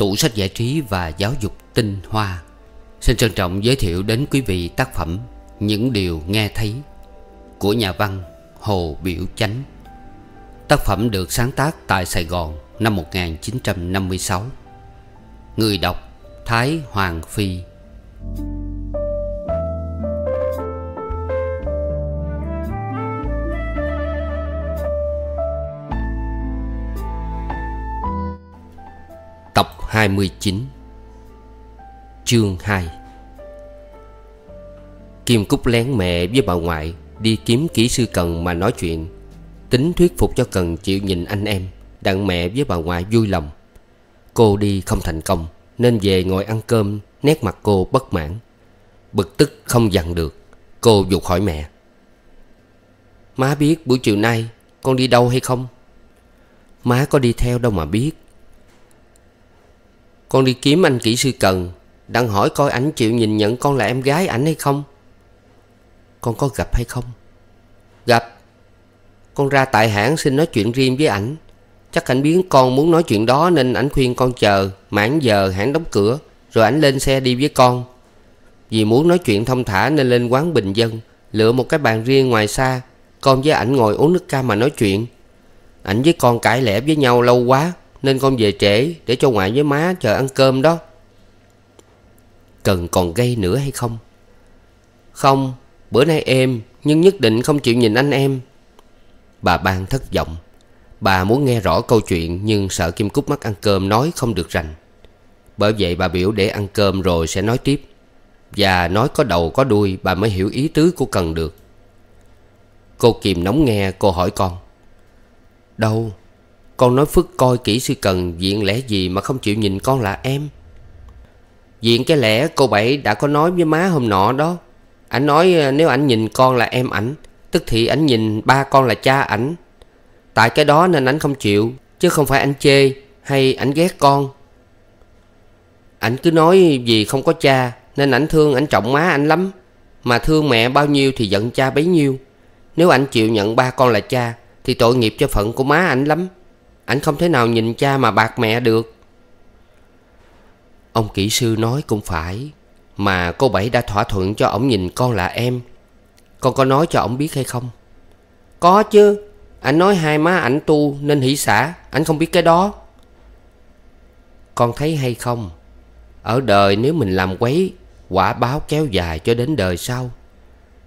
tủ sách giải trí và giáo dục tinh hoa Xin trân trọng giới thiệu đến quý vị tác phẩm Những điều nghe thấy Của nhà văn Hồ Biểu Chánh Tác phẩm được sáng tác tại Sài Gòn năm 1956 Người đọc Thái Hoàng Phi 29 Chương 2 Kim Cúc lén mẹ với bà ngoại Đi kiếm kỹ sư Cần mà nói chuyện Tính thuyết phục cho Cần chịu nhìn anh em Đặng mẹ với bà ngoại vui lòng Cô đi không thành công Nên về ngồi ăn cơm Nét mặt cô bất mãn Bực tức không dằn được Cô dục hỏi mẹ Má biết buổi chiều nay Con đi đâu hay không Má có đi theo đâu mà biết con đi kiếm anh kỹ sư cần Đang hỏi coi ảnh chịu nhìn nhận con là em gái ảnh hay không Con có gặp hay không Gặp Con ra tại hãng xin nói chuyện riêng với ảnh Chắc ảnh biến con muốn nói chuyện đó Nên ảnh khuyên con chờ Mãn giờ hãng đóng cửa Rồi ảnh lên xe đi với con Vì muốn nói chuyện thông thả nên lên quán bình dân Lựa một cái bàn riêng ngoài xa Con với ảnh ngồi uống nước cam mà nói chuyện Ảnh với con cãi lẽ với nhau lâu quá nên con về trễ để cho ngoại với má chờ ăn cơm đó cần còn gây nữa hay không không bữa nay em nhưng nhất định không chịu nhìn anh em bà ban thất vọng bà muốn nghe rõ câu chuyện nhưng sợ kim cúc mắt ăn cơm nói không được rành bởi vậy bà biểu để ăn cơm rồi sẽ nói tiếp và nói có đầu có đuôi bà mới hiểu ý tứ của cần được cô kìm nóng nghe cô hỏi con đâu con nói Phước coi kỹ sư cần Diện lẽ gì mà không chịu nhìn con là em Diện cái lẽ cô Bảy đã có nói với má hôm nọ đó Ảnh nói à, nếu ảnh nhìn con là em ảnh Tức thì ảnh nhìn ba con là cha ảnh Tại cái đó nên ảnh không chịu Chứ không phải ảnh chê hay ảnh ghét con Ảnh cứ nói vì không có cha Nên ảnh thương ảnh trọng má ảnh lắm Mà thương mẹ bao nhiêu thì giận cha bấy nhiêu Nếu ảnh chịu nhận ba con là cha Thì tội nghiệp cho phận của má ảnh lắm anh không thể nào nhìn cha mà bạc mẹ được Ông kỹ sư nói cũng phải Mà cô Bảy đã thỏa thuận cho ông nhìn con là em Con có nói cho ông biết hay không Có chứ Anh nói hai má ảnh tu nên hỷ xả Anh không biết cái đó Con thấy hay không Ở đời nếu mình làm quấy Quả báo kéo dài cho đến đời sau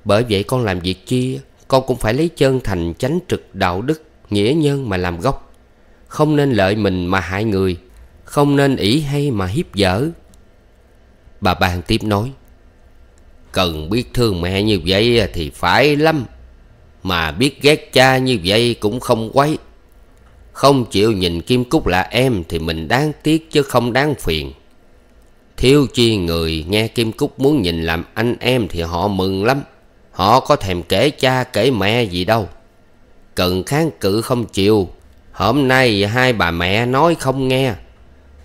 Bởi vậy con làm việc chia Con cũng phải lấy chân thành chánh trực đạo đức Nghĩa nhân mà làm gốc không nên lợi mình mà hại người Không nên ỷ hay mà hiếp dở Bà bàn tiếp nói Cần biết thương mẹ như vậy thì phải lắm Mà biết ghét cha như vậy cũng không quấy Không chịu nhìn Kim Cúc là em Thì mình đáng tiếc chứ không đáng phiền Thiếu chi người nghe Kim Cúc muốn nhìn làm anh em Thì họ mừng lắm Họ có thèm kể cha kể mẹ gì đâu Cần kháng cự không chịu Hôm nay hai bà mẹ nói không nghe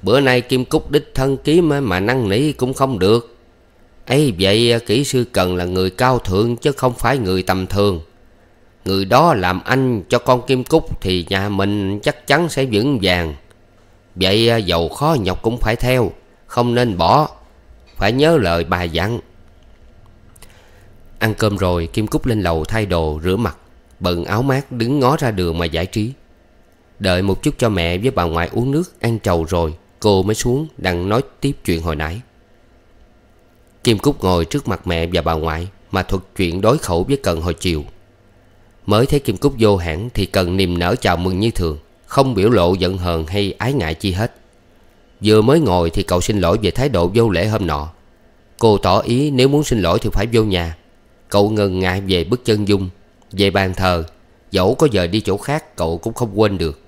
Bữa nay Kim Cúc đích thân kiếm mà năn nỉ cũng không được ấy vậy kỹ sư cần là người cao thượng chứ không phải người tầm thường Người đó làm anh cho con Kim Cúc thì nhà mình chắc chắn sẽ vững vàng Vậy à, dầu khó nhọc cũng phải theo Không nên bỏ Phải nhớ lời bà dặn Ăn cơm rồi Kim Cúc lên lầu thay đồ rửa mặt Bận áo mát đứng ngó ra đường mà giải trí Đợi một chút cho mẹ với bà ngoại uống nước Ăn trầu rồi Cô mới xuống đang nói tiếp chuyện hồi nãy Kim Cúc ngồi trước mặt mẹ và bà ngoại Mà thuật chuyện đối khẩu với Cần hồi chiều Mới thấy Kim Cúc vô hãng Thì Cần niềm nở chào mừng như thường Không biểu lộ giận hờn hay ái ngại chi hết Vừa mới ngồi thì cậu xin lỗi về thái độ vô lễ hôm nọ Cô tỏ ý nếu muốn xin lỗi thì phải vô nhà Cậu ngần ngại về bức chân dung Về bàn thờ Dẫu có giờ đi chỗ khác cậu cũng không quên được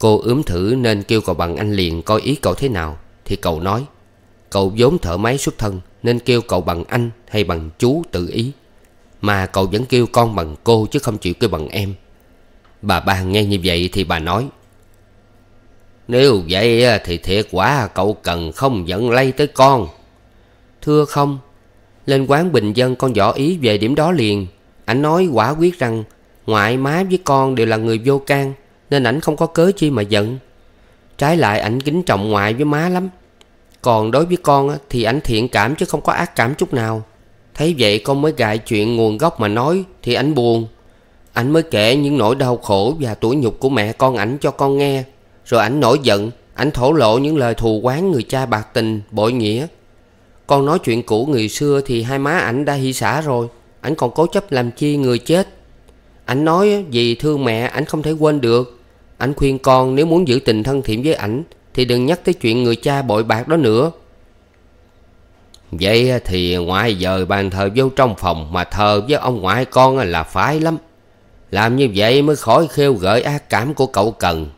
Cô ướm thử nên kêu cậu bằng anh liền coi ý cậu thế nào Thì cậu nói Cậu vốn thở máy xuất thân Nên kêu cậu bằng anh hay bằng chú tự ý Mà cậu vẫn kêu con bằng cô chứ không chịu kêu bằng em Bà ba nghe như vậy thì bà nói Nếu vậy thì thiệt quả cậu cần không dẫn lây tới con Thưa không Lên quán bình dân con võ ý về điểm đó liền Anh nói quả quyết rằng Ngoại má với con đều là người vô can nên ảnh không có cớ chi mà giận Trái lại ảnh kính trọng ngoại với má lắm Còn đối với con thì ảnh thiện cảm chứ không có ác cảm chút nào Thấy vậy con mới gại chuyện nguồn gốc mà nói thì ảnh buồn Ảnh mới kể những nỗi đau khổ và tủi nhục của mẹ con ảnh cho con nghe Rồi ảnh nổi giận Ảnh thổ lộ những lời thù quán người cha bạc tình, bội nghĩa Con nói chuyện cũ người xưa thì hai má ảnh đã hy xả rồi Ảnh còn cố chấp làm chi người chết Ảnh nói vì thương mẹ ảnh không thể quên được anh khuyên con nếu muốn giữ tình thân thiện với ảnh Thì đừng nhắc tới chuyện người cha bội bạc đó nữa Vậy thì ngoại giờ bàn thờ vô trong phòng Mà thờ với ông ngoại con là phải lắm Làm như vậy mới khỏi khêu gợi ác cảm của cậu cần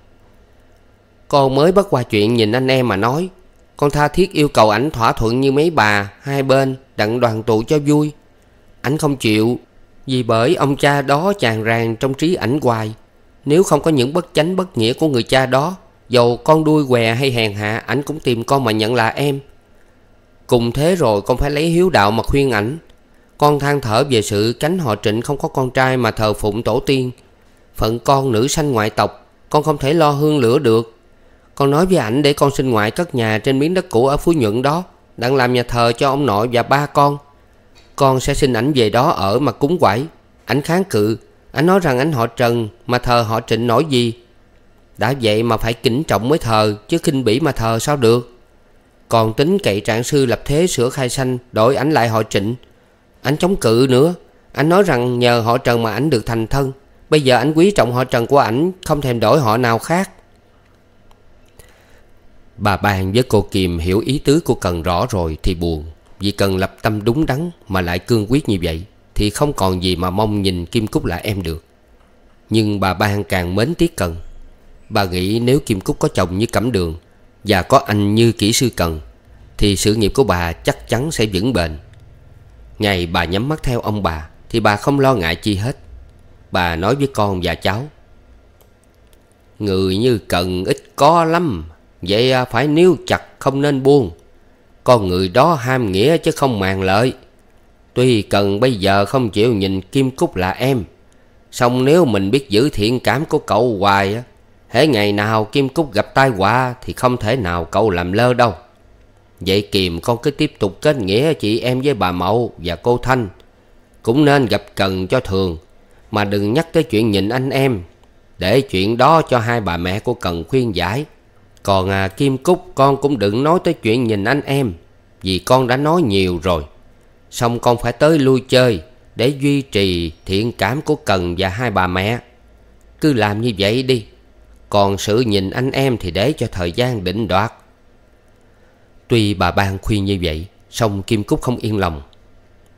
Con mới bắt qua chuyện nhìn anh em mà nói Con tha thiết yêu cầu ảnh thỏa thuận như mấy bà Hai bên đặng đoàn tụ cho vui Ảnh không chịu Vì bởi ông cha đó chàng ràng trong trí ảnh hoài nếu không có những bất chánh bất nghĩa của người cha đó Dầu con đuôi què hay hèn hạ Ảnh cũng tìm con mà nhận là em Cùng thế rồi con phải lấy hiếu đạo mà khuyên ảnh Con than thở về sự cánh họ trịnh không có con trai mà thờ phụng tổ tiên Phận con nữ sanh ngoại tộc Con không thể lo hương lửa được Con nói với ảnh để con sinh ngoại cất nhà trên miếng đất cũ ở Phú Nhuận đó Đang làm nhà thờ cho ông nội và ba con Con sẽ xin ảnh về đó ở mà cúng quẩy Ảnh kháng cự anh nói rằng anh họ Trần mà thờ họ Trịnh nổi gì Đã vậy mà phải kính trọng mới thờ chứ khinh bỉ mà thờ sao được Còn tính cậy trạng sư lập thế sửa khai sanh đổi ảnh lại họ Trịnh Anh chống cự nữa Anh nói rằng nhờ họ Trần mà ảnh được thành thân Bây giờ anh quý trọng họ Trần của ảnh không thèm đổi họ nào khác Bà bàn với cô Kiềm hiểu ý tứ của Cần rõ rồi thì buồn Vì Cần lập tâm đúng đắn mà lại cương quyết như vậy thì không còn gì mà mong nhìn Kim Cúc là em được Nhưng bà Ban càng mến Tiết Cần Bà nghĩ nếu Kim Cúc có chồng như Cẩm Đường Và có anh như kỹ sư Cần Thì sự nghiệp của bà chắc chắn sẽ vững bền Ngày bà nhắm mắt theo ông bà Thì bà không lo ngại chi hết Bà nói với con và cháu Người như Cần ít có lắm Vậy à, phải níu chặt không nên buông Con người đó ham nghĩa chứ không màng lợi Tuy cần bây giờ không chịu nhìn Kim Cúc là em song nếu mình biết giữ thiện cảm của cậu hoài á Hễ ngày nào Kim Cúc gặp tai họa Thì không thể nào cậu làm lơ đâu Vậy Kiềm con cứ tiếp tục kết nghĩa chị em với bà Mậu và cô Thanh Cũng nên gặp Cần cho thường Mà đừng nhắc tới chuyện nhìn anh em Để chuyện đó cho hai bà mẹ của Cần khuyên giải Còn à, Kim Cúc con cũng đừng nói tới chuyện nhìn anh em Vì con đã nói nhiều rồi song con phải tới lui chơi để duy trì thiện cảm của Cần và hai bà mẹ. Cứ làm như vậy đi, còn sự nhìn anh em thì để cho thời gian định đoạt. Tuy bà Ban khuyên như vậy, song Kim Cúc không yên lòng.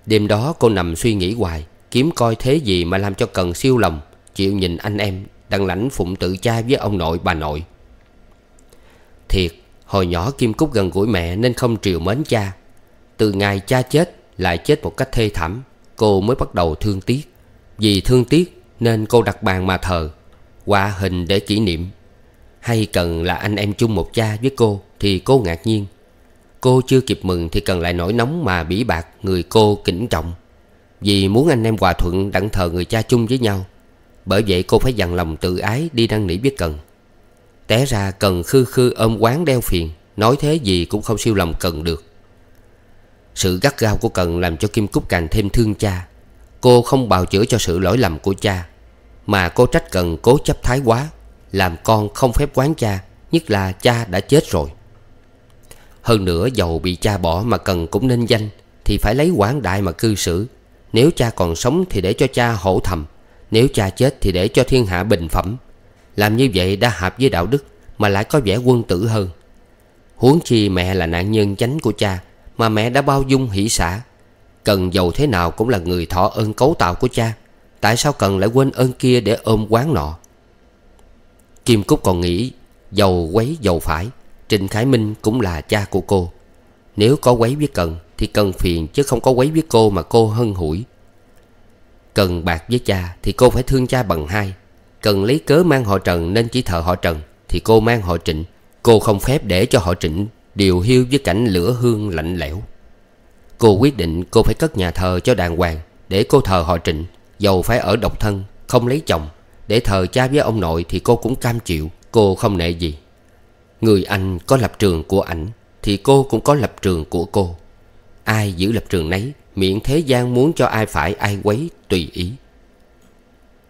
Đêm đó cô nằm suy nghĩ hoài, kiếm coi thế gì mà làm cho Cần siêu lòng, chịu nhìn anh em đang lãnh phụng tự cha với ông nội bà nội. Thiệt, hồi nhỏ Kim Cúc gần gũi mẹ nên không triều mến cha. Từ ngày cha chết lại chết một cách thê thảm cô mới bắt đầu thương tiếc vì thương tiếc nên cô đặt bàn mà thờ họa hình để kỷ niệm hay cần là anh em chung một cha với cô thì cô ngạc nhiên cô chưa kịp mừng thì cần lại nổi nóng mà bỉ bạc người cô kính trọng vì muốn anh em hòa thuận đặng thờ người cha chung với nhau bởi vậy cô phải dằn lòng tự ái đi năn nỉ với cần té ra cần khư khư ôm quán đeo phiền nói thế gì cũng không siêu lòng cần được sự gắt gao của Cần làm cho Kim Cúc càng thêm thương cha Cô không bào chữa cho sự lỗi lầm của cha Mà cô trách Cần cố chấp thái quá Làm con không phép quán cha Nhất là cha đã chết rồi Hơn nữa dầu bị cha bỏ mà Cần cũng nên danh Thì phải lấy quán đại mà cư xử Nếu cha còn sống thì để cho cha hổ thầm Nếu cha chết thì để cho thiên hạ bình phẩm Làm như vậy đã hợp với đạo đức Mà lại có vẻ quân tử hơn Huống chi mẹ là nạn nhân chánh của cha mà mẹ đã bao dung hỷ xả Cần giàu thế nào cũng là người thọ ơn cấu tạo của cha Tại sao cần lại quên ơn kia để ôm quán nọ Kim Cúc còn nghĩ Giàu quấy giàu phải Trình Khải Minh cũng là cha của cô Nếu có quấy với Cần Thì Cần phiền chứ không có quấy với cô mà cô hân hủi Cần bạc với cha Thì cô phải thương cha bằng hai Cần lấy cớ mang họ Trần Nên chỉ thờ họ Trần Thì cô mang họ Trịnh Cô không phép để cho họ Trịnh điều hiu với cảnh lửa hương lạnh lẽo cô quyết định cô phải cất nhà thờ cho đàng hoàng để cô thờ họ trịnh dầu phải ở độc thân không lấy chồng để thờ cha với ông nội thì cô cũng cam chịu cô không nệ gì người anh có lập trường của ảnh thì cô cũng có lập trường của cô ai giữ lập trường nấy miệng thế gian muốn cho ai phải ai quấy tùy ý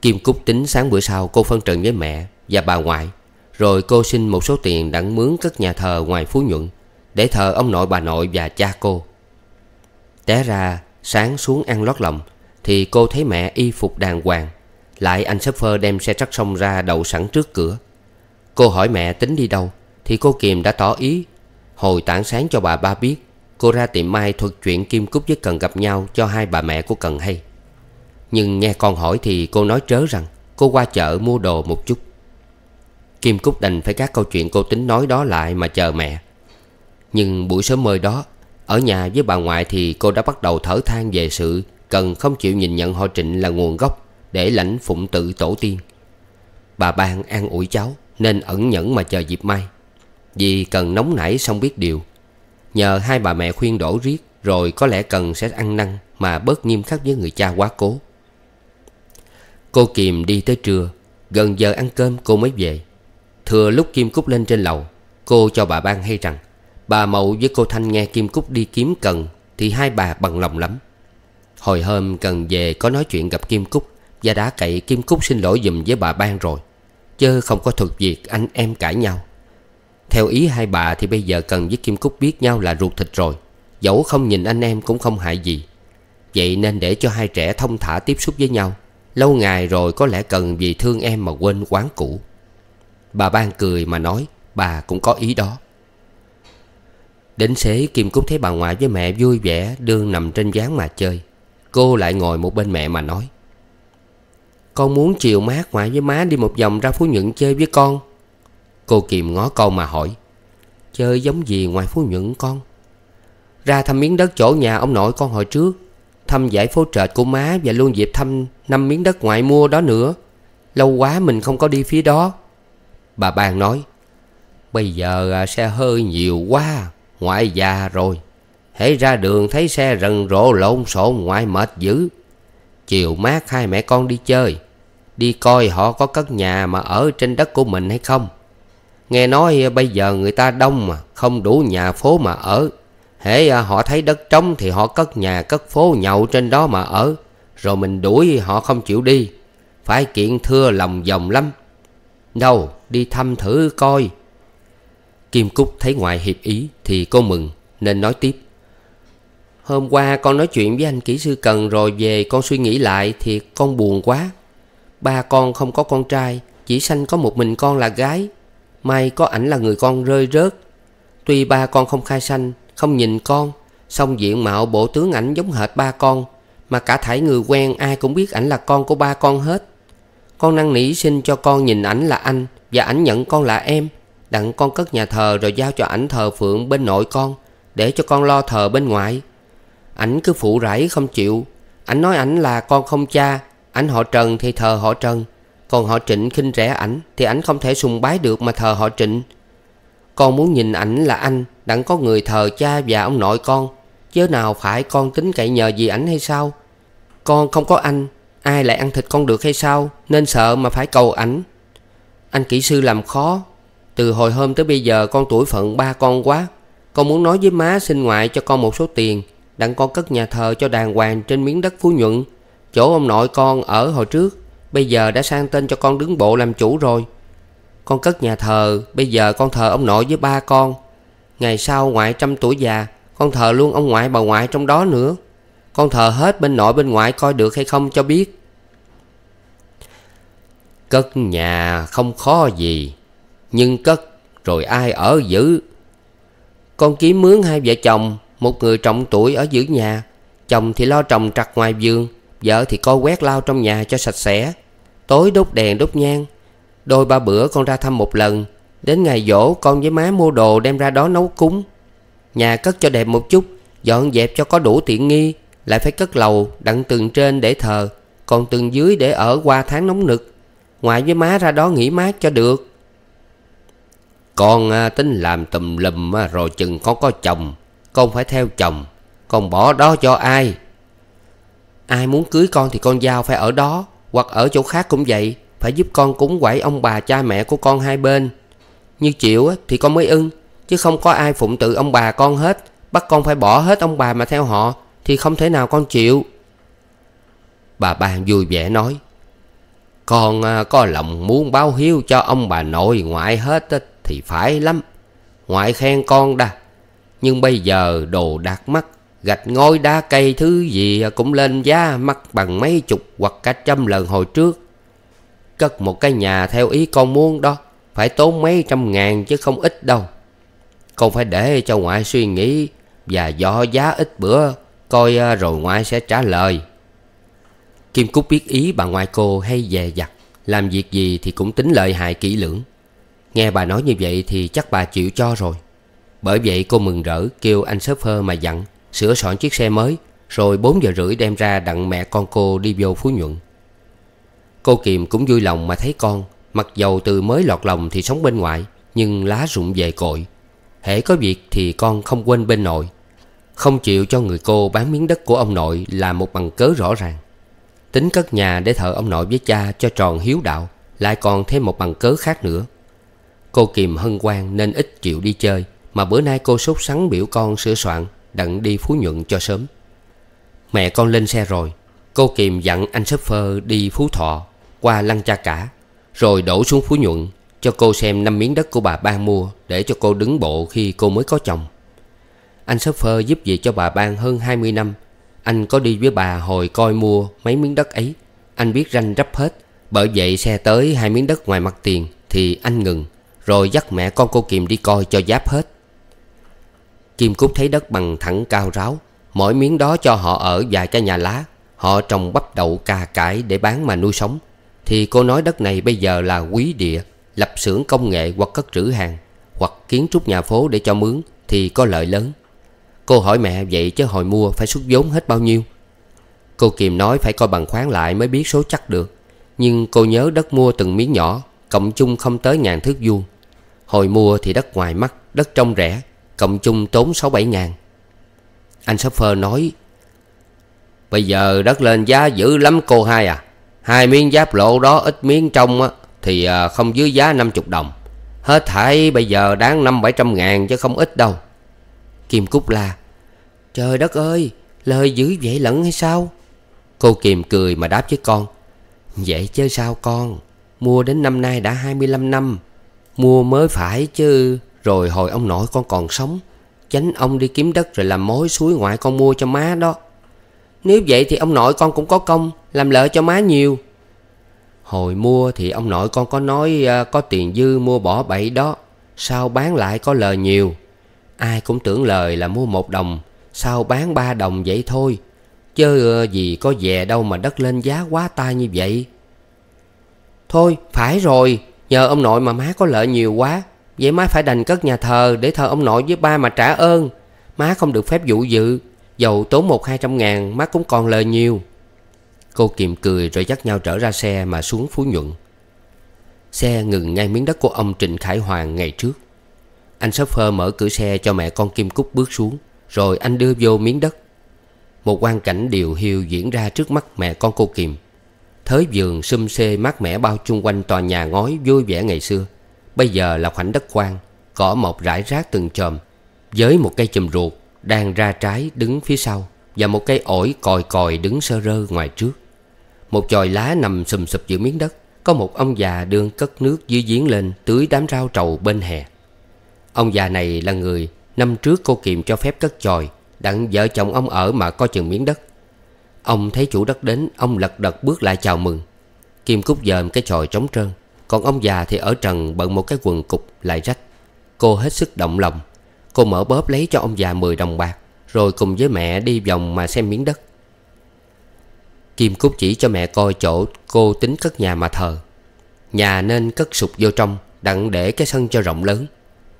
kim cúc tính sáng bữa sau cô phân trần với mẹ và bà ngoại rồi cô xin một số tiền đặng mướn các nhà thờ ngoài Phú Nhuận Để thờ ông nội bà nội và cha cô Té ra sáng xuống ăn lót lòng Thì cô thấy mẹ y phục đàng hoàng Lại anh sếp phơ đem xe trắc xong ra đậu sẵn trước cửa Cô hỏi mẹ tính đi đâu Thì cô Kiềm đã tỏ ý Hồi tảng sáng cho bà ba biết Cô ra tiệm mai thuật chuyện Kim Cúc với Cần gặp nhau cho hai bà mẹ của Cần hay Nhưng nghe con hỏi thì cô nói trớ rằng Cô qua chợ mua đồ một chút Kim Cúc đành phải các câu chuyện cô tính nói đó lại mà chờ mẹ Nhưng buổi sớm mơi đó Ở nhà với bà ngoại thì cô đã bắt đầu thở than về sự Cần không chịu nhìn nhận họ Trịnh là nguồn gốc Để lãnh phụng tự tổ tiên Bà Ban an ủi cháu Nên ẩn nhẫn mà chờ dịp mai Vì cần nóng nảy xong biết điều Nhờ hai bà mẹ khuyên đổ riết Rồi có lẽ cần sẽ ăn năn Mà bớt nghiêm khắc với người cha quá cố Cô Kiềm đi tới trưa Gần giờ ăn cơm cô mới về Thừa lúc Kim Cúc lên trên lầu Cô cho bà Ban hay rằng Bà Mậu với cô Thanh nghe Kim Cúc đi kiếm Cần Thì hai bà bằng lòng lắm Hồi hôm Cần về có nói chuyện gặp Kim Cúc Và đã cậy Kim Cúc xin lỗi dùm với bà Ban rồi Chứ không có thuật việc anh em cãi nhau Theo ý hai bà thì bây giờ Cần với Kim Cúc biết nhau là ruột thịt rồi Dẫu không nhìn anh em cũng không hại gì Vậy nên để cho hai trẻ thông thả tiếp xúc với nhau Lâu ngày rồi có lẽ Cần vì thương em mà quên quán cũ Bà ban cười mà nói Bà cũng có ý đó Đến xế Kim Cúc thấy bà ngoại với mẹ vui vẻ Đương nằm trên gián mà chơi Cô lại ngồi một bên mẹ mà nói Con muốn chiều mát ngoại với má đi một vòng ra Phú Nhuận chơi với con Cô Kiềm ngó câu mà hỏi Chơi giống gì ngoài Phú Nhuận con Ra thăm miếng đất chỗ nhà ông nội con hồi trước Thăm giải phố trệt của má Và luôn dịp thăm năm miếng đất ngoại mua đó nữa Lâu quá mình không có đi phía đó Bà Ban nói Bây giờ à, xe hơi nhiều quá Ngoại già rồi Hãy ra đường thấy xe rần rộ lộn xộn ngoại mệt dữ Chiều mát hai mẹ con đi chơi Đi coi họ có cất nhà mà ở trên đất của mình hay không Nghe nói à, bây giờ người ta đông mà Không đủ nhà phố mà ở Hễ à, họ thấy đất trống thì họ cất nhà cất phố nhậu trên đó mà ở Rồi mình đuổi họ không chịu đi Phải kiện thưa lòng vòng lắm Đâu đi thăm thử coi Kim Cúc thấy ngoại hiệp ý Thì cô mừng nên nói tiếp Hôm qua con nói chuyện với anh kỹ sư Cần rồi về con suy nghĩ lại thì con buồn quá. Ba con không có con trai, chỉ sanh có một mình con là gái. May có ảnh là người con rơi rớt. Tuy ba con không khai sanh, không nhìn con, song diện mạo bộ tướng ảnh giống hệt ba con, mà cả thảy người quen ai cũng biết ảnh là con của ba con hết. Con năn nỉ xin cho con nhìn ảnh là anh Và ảnh nhận con là em Đặng con cất nhà thờ rồi giao cho ảnh thờ phượng bên nội con Để cho con lo thờ bên ngoại Ảnh cứ phụ rải không chịu Ảnh nói ảnh là con không cha Ảnh họ Trần thì thờ họ Trần Còn họ Trịnh khinh rẻ ảnh Thì ảnh không thể sùng bái được mà thờ họ Trịnh Con muốn nhìn ảnh là anh Đặng có người thờ cha và ông nội con Chớ nào phải con tính cậy nhờ gì ảnh hay sao Con không có anh Ai lại ăn thịt con được hay sao Nên sợ mà phải cầu ảnh Anh kỹ sư làm khó Từ hồi hôm tới bây giờ con tuổi phận ba con quá Con muốn nói với má xin ngoại cho con một số tiền Đặng con cất nhà thờ cho đàng hoàng trên miếng đất Phú Nhuận Chỗ ông nội con ở hồi trước Bây giờ đã sang tên cho con đứng bộ làm chủ rồi Con cất nhà thờ Bây giờ con thờ ông nội với ba con Ngày sau ngoại trăm tuổi già Con thờ luôn ông ngoại bà ngoại trong đó nữa con thờ hết bên nội bên ngoại coi được hay không cho biết Cất nhà không khó gì Nhưng cất rồi ai ở giữ Con kiếm mướn hai vợ chồng Một người trọng tuổi ở giữ nhà Chồng thì lo trồng trặt ngoài vườn Vợ thì coi quét lao trong nhà cho sạch sẽ Tối đốt đèn đốt nhang Đôi ba bữa con ra thăm một lần Đến ngày dỗ con với má mua đồ đem ra đó nấu cúng Nhà cất cho đẹp một chút Dọn dẹp cho có đủ tiện nghi lại phải cất lầu đặng tường trên để thờ còn tường dưới để ở qua tháng nóng nực ngoài với má ra đó nghỉ mát cho được con à, tính làm tùm lum à, rồi chừng con có chồng con phải theo chồng con bỏ đó cho ai ai muốn cưới con thì con giao phải ở đó hoặc ở chỗ khác cũng vậy phải giúp con cúng quẩy ông bà cha mẹ của con hai bên như chịu á, thì con mới ưng chứ không có ai phụng tự ông bà con hết bắt con phải bỏ hết ông bà mà theo họ thì không thể nào con chịu Bà Ban vui vẻ nói Con à, có lòng muốn báo hiếu cho ông bà nội ngoại hết Thì phải lắm Ngoại khen con đa, Nhưng bây giờ đồ đạc mắt Gạch ngói đá cây thứ gì à, cũng lên giá mắc bằng mấy chục hoặc cả trăm lần hồi trước Cất một cái nhà theo ý con muốn đó Phải tốn mấy trăm ngàn chứ không ít đâu Con phải để cho ngoại suy nghĩ Và dò giá ít bữa Coi à, rồi ngoại sẽ trả lời Kim Cúc biết ý bà ngoại cô hay dè dặt Làm việc gì thì cũng tính lợi hại kỹ lưỡng Nghe bà nói như vậy thì chắc bà chịu cho rồi Bởi vậy cô mừng rỡ kêu anh Phơ mà dặn Sửa soạn chiếc xe mới Rồi bốn giờ rưỡi đem ra đặng mẹ con cô đi vô Phú Nhuận Cô Kiềm cũng vui lòng mà thấy con Mặc dầu từ mới lọt lòng thì sống bên ngoại Nhưng lá rụng về cội Hễ có việc thì con không quên bên nội không chịu cho người cô bán miếng đất của ông nội là một bằng cớ rõ ràng Tính cất nhà để thờ ông nội với cha cho tròn hiếu đạo Lại còn thêm một bằng cớ khác nữa Cô kìm hân quan nên ít chịu đi chơi Mà bữa nay cô sốt sắng biểu con sửa soạn Đặng đi Phú Nhuận cho sớm Mẹ con lên xe rồi Cô kìm dặn anh sấp phơ đi Phú Thọ Qua Lăng Cha Cả Rồi đổ xuống Phú Nhuận Cho cô xem năm miếng đất của bà ban mua Để cho cô đứng bộ khi cô mới có chồng anh phơ giúp việc cho bà Ban hơn 20 năm Anh có đi với bà hồi coi mua mấy miếng đất ấy Anh biết ranh rắp hết Bởi vậy xe tới hai miếng đất ngoài mặt tiền Thì anh ngừng Rồi dắt mẹ con cô kim đi coi cho giáp hết Kim Cúc thấy đất bằng thẳng cao ráo Mỗi miếng đó cho họ ở vài cái nhà lá Họ trồng bắp đậu cà cải để bán mà nuôi sống Thì cô nói đất này bây giờ là quý địa Lập xưởng công nghệ hoặc cất trữ hàng Hoặc kiến trúc nhà phố để cho mướn Thì có lợi lớn Cô hỏi mẹ vậy chứ hồi mua phải xuất vốn hết bao nhiêu Cô Kiềm nói phải coi bằng khoán lại mới biết số chắc được Nhưng cô nhớ đất mua từng miếng nhỏ Cộng chung không tới ngàn thước vuông Hồi mua thì đất ngoài mắc Đất trong rẻ Cộng chung tốn 6-7 ngàn Anh shopper nói Bây giờ đất lên giá dữ lắm cô hai à Hai miếng giáp lộ đó ít miếng trong á, Thì à, không dưới giá 50 đồng Hết thảy bây giờ đáng 5-700 ngàn chứ không ít đâu Kim Cúc la Trời đất ơi Lời dữ dễ lẫn hay sao Cô Kiềm cười mà đáp với con dễ chứ sao con Mua đến năm nay đã 25 năm Mua mới phải chứ Rồi hồi ông nội con còn sống Chánh ông đi kiếm đất rồi làm mối suối ngoại con mua cho má đó Nếu vậy thì ông nội con cũng có công Làm lợi cho má nhiều Hồi mua thì ông nội con có nói à, Có tiền dư mua bỏ bậy đó Sao bán lại có lời nhiều Ai cũng tưởng lời là mua một đồng Sao bán ba đồng vậy thôi Chứ gì có về đâu mà đất lên giá quá tai như vậy Thôi phải rồi Nhờ ông nội mà má có lợi nhiều quá Vậy má phải đành cất nhà thờ Để thờ ông nội với ba mà trả ơn Má không được phép dụ dự Dầu tốn một hai trăm ngàn má cũng còn lời nhiều Cô kiềm cười rồi dắt nhau trở ra xe mà xuống Phú Nhuận Xe ngừng ngay miếng đất của ông Trịnh Khải Hoàng ngày trước anh Sopher mở cửa xe cho mẹ con Kim Cúc bước xuống Rồi anh đưa vô miếng đất Một quang cảnh điều hiu diễn ra trước mắt mẹ con cô Kiềm Thới vườn xum xê mát mẻ bao chung quanh tòa nhà ngói vui vẻ ngày xưa Bây giờ là khoảnh đất khoan Cỏ mọc rải rác từng chòm Với một cây chùm ruột đang ra trái đứng phía sau Và một cây ổi còi còi đứng sơ rơ ngoài trước Một chòi lá nằm sùm sụp giữa miếng đất Có một ông già đương cất nước dưới giếng lên Tưới đám rau trầu bên hè Ông già này là người Năm trước cô kiềm cho phép cất chòi Đặng vợ chồng ông ở mà coi chừng miếng đất Ông thấy chủ đất đến Ông lật đật bước lại chào mừng Kim cúc dờm cái chòi trống trơn Còn ông già thì ở trần bận một cái quần cục lại rách Cô hết sức động lòng Cô mở bóp lấy cho ông già 10 đồng bạc Rồi cùng với mẹ đi vòng mà xem miếng đất Kim Cúc chỉ cho mẹ coi chỗ cô tính cất nhà mà thờ Nhà nên cất sụp vô trong Đặng để cái sân cho rộng lớn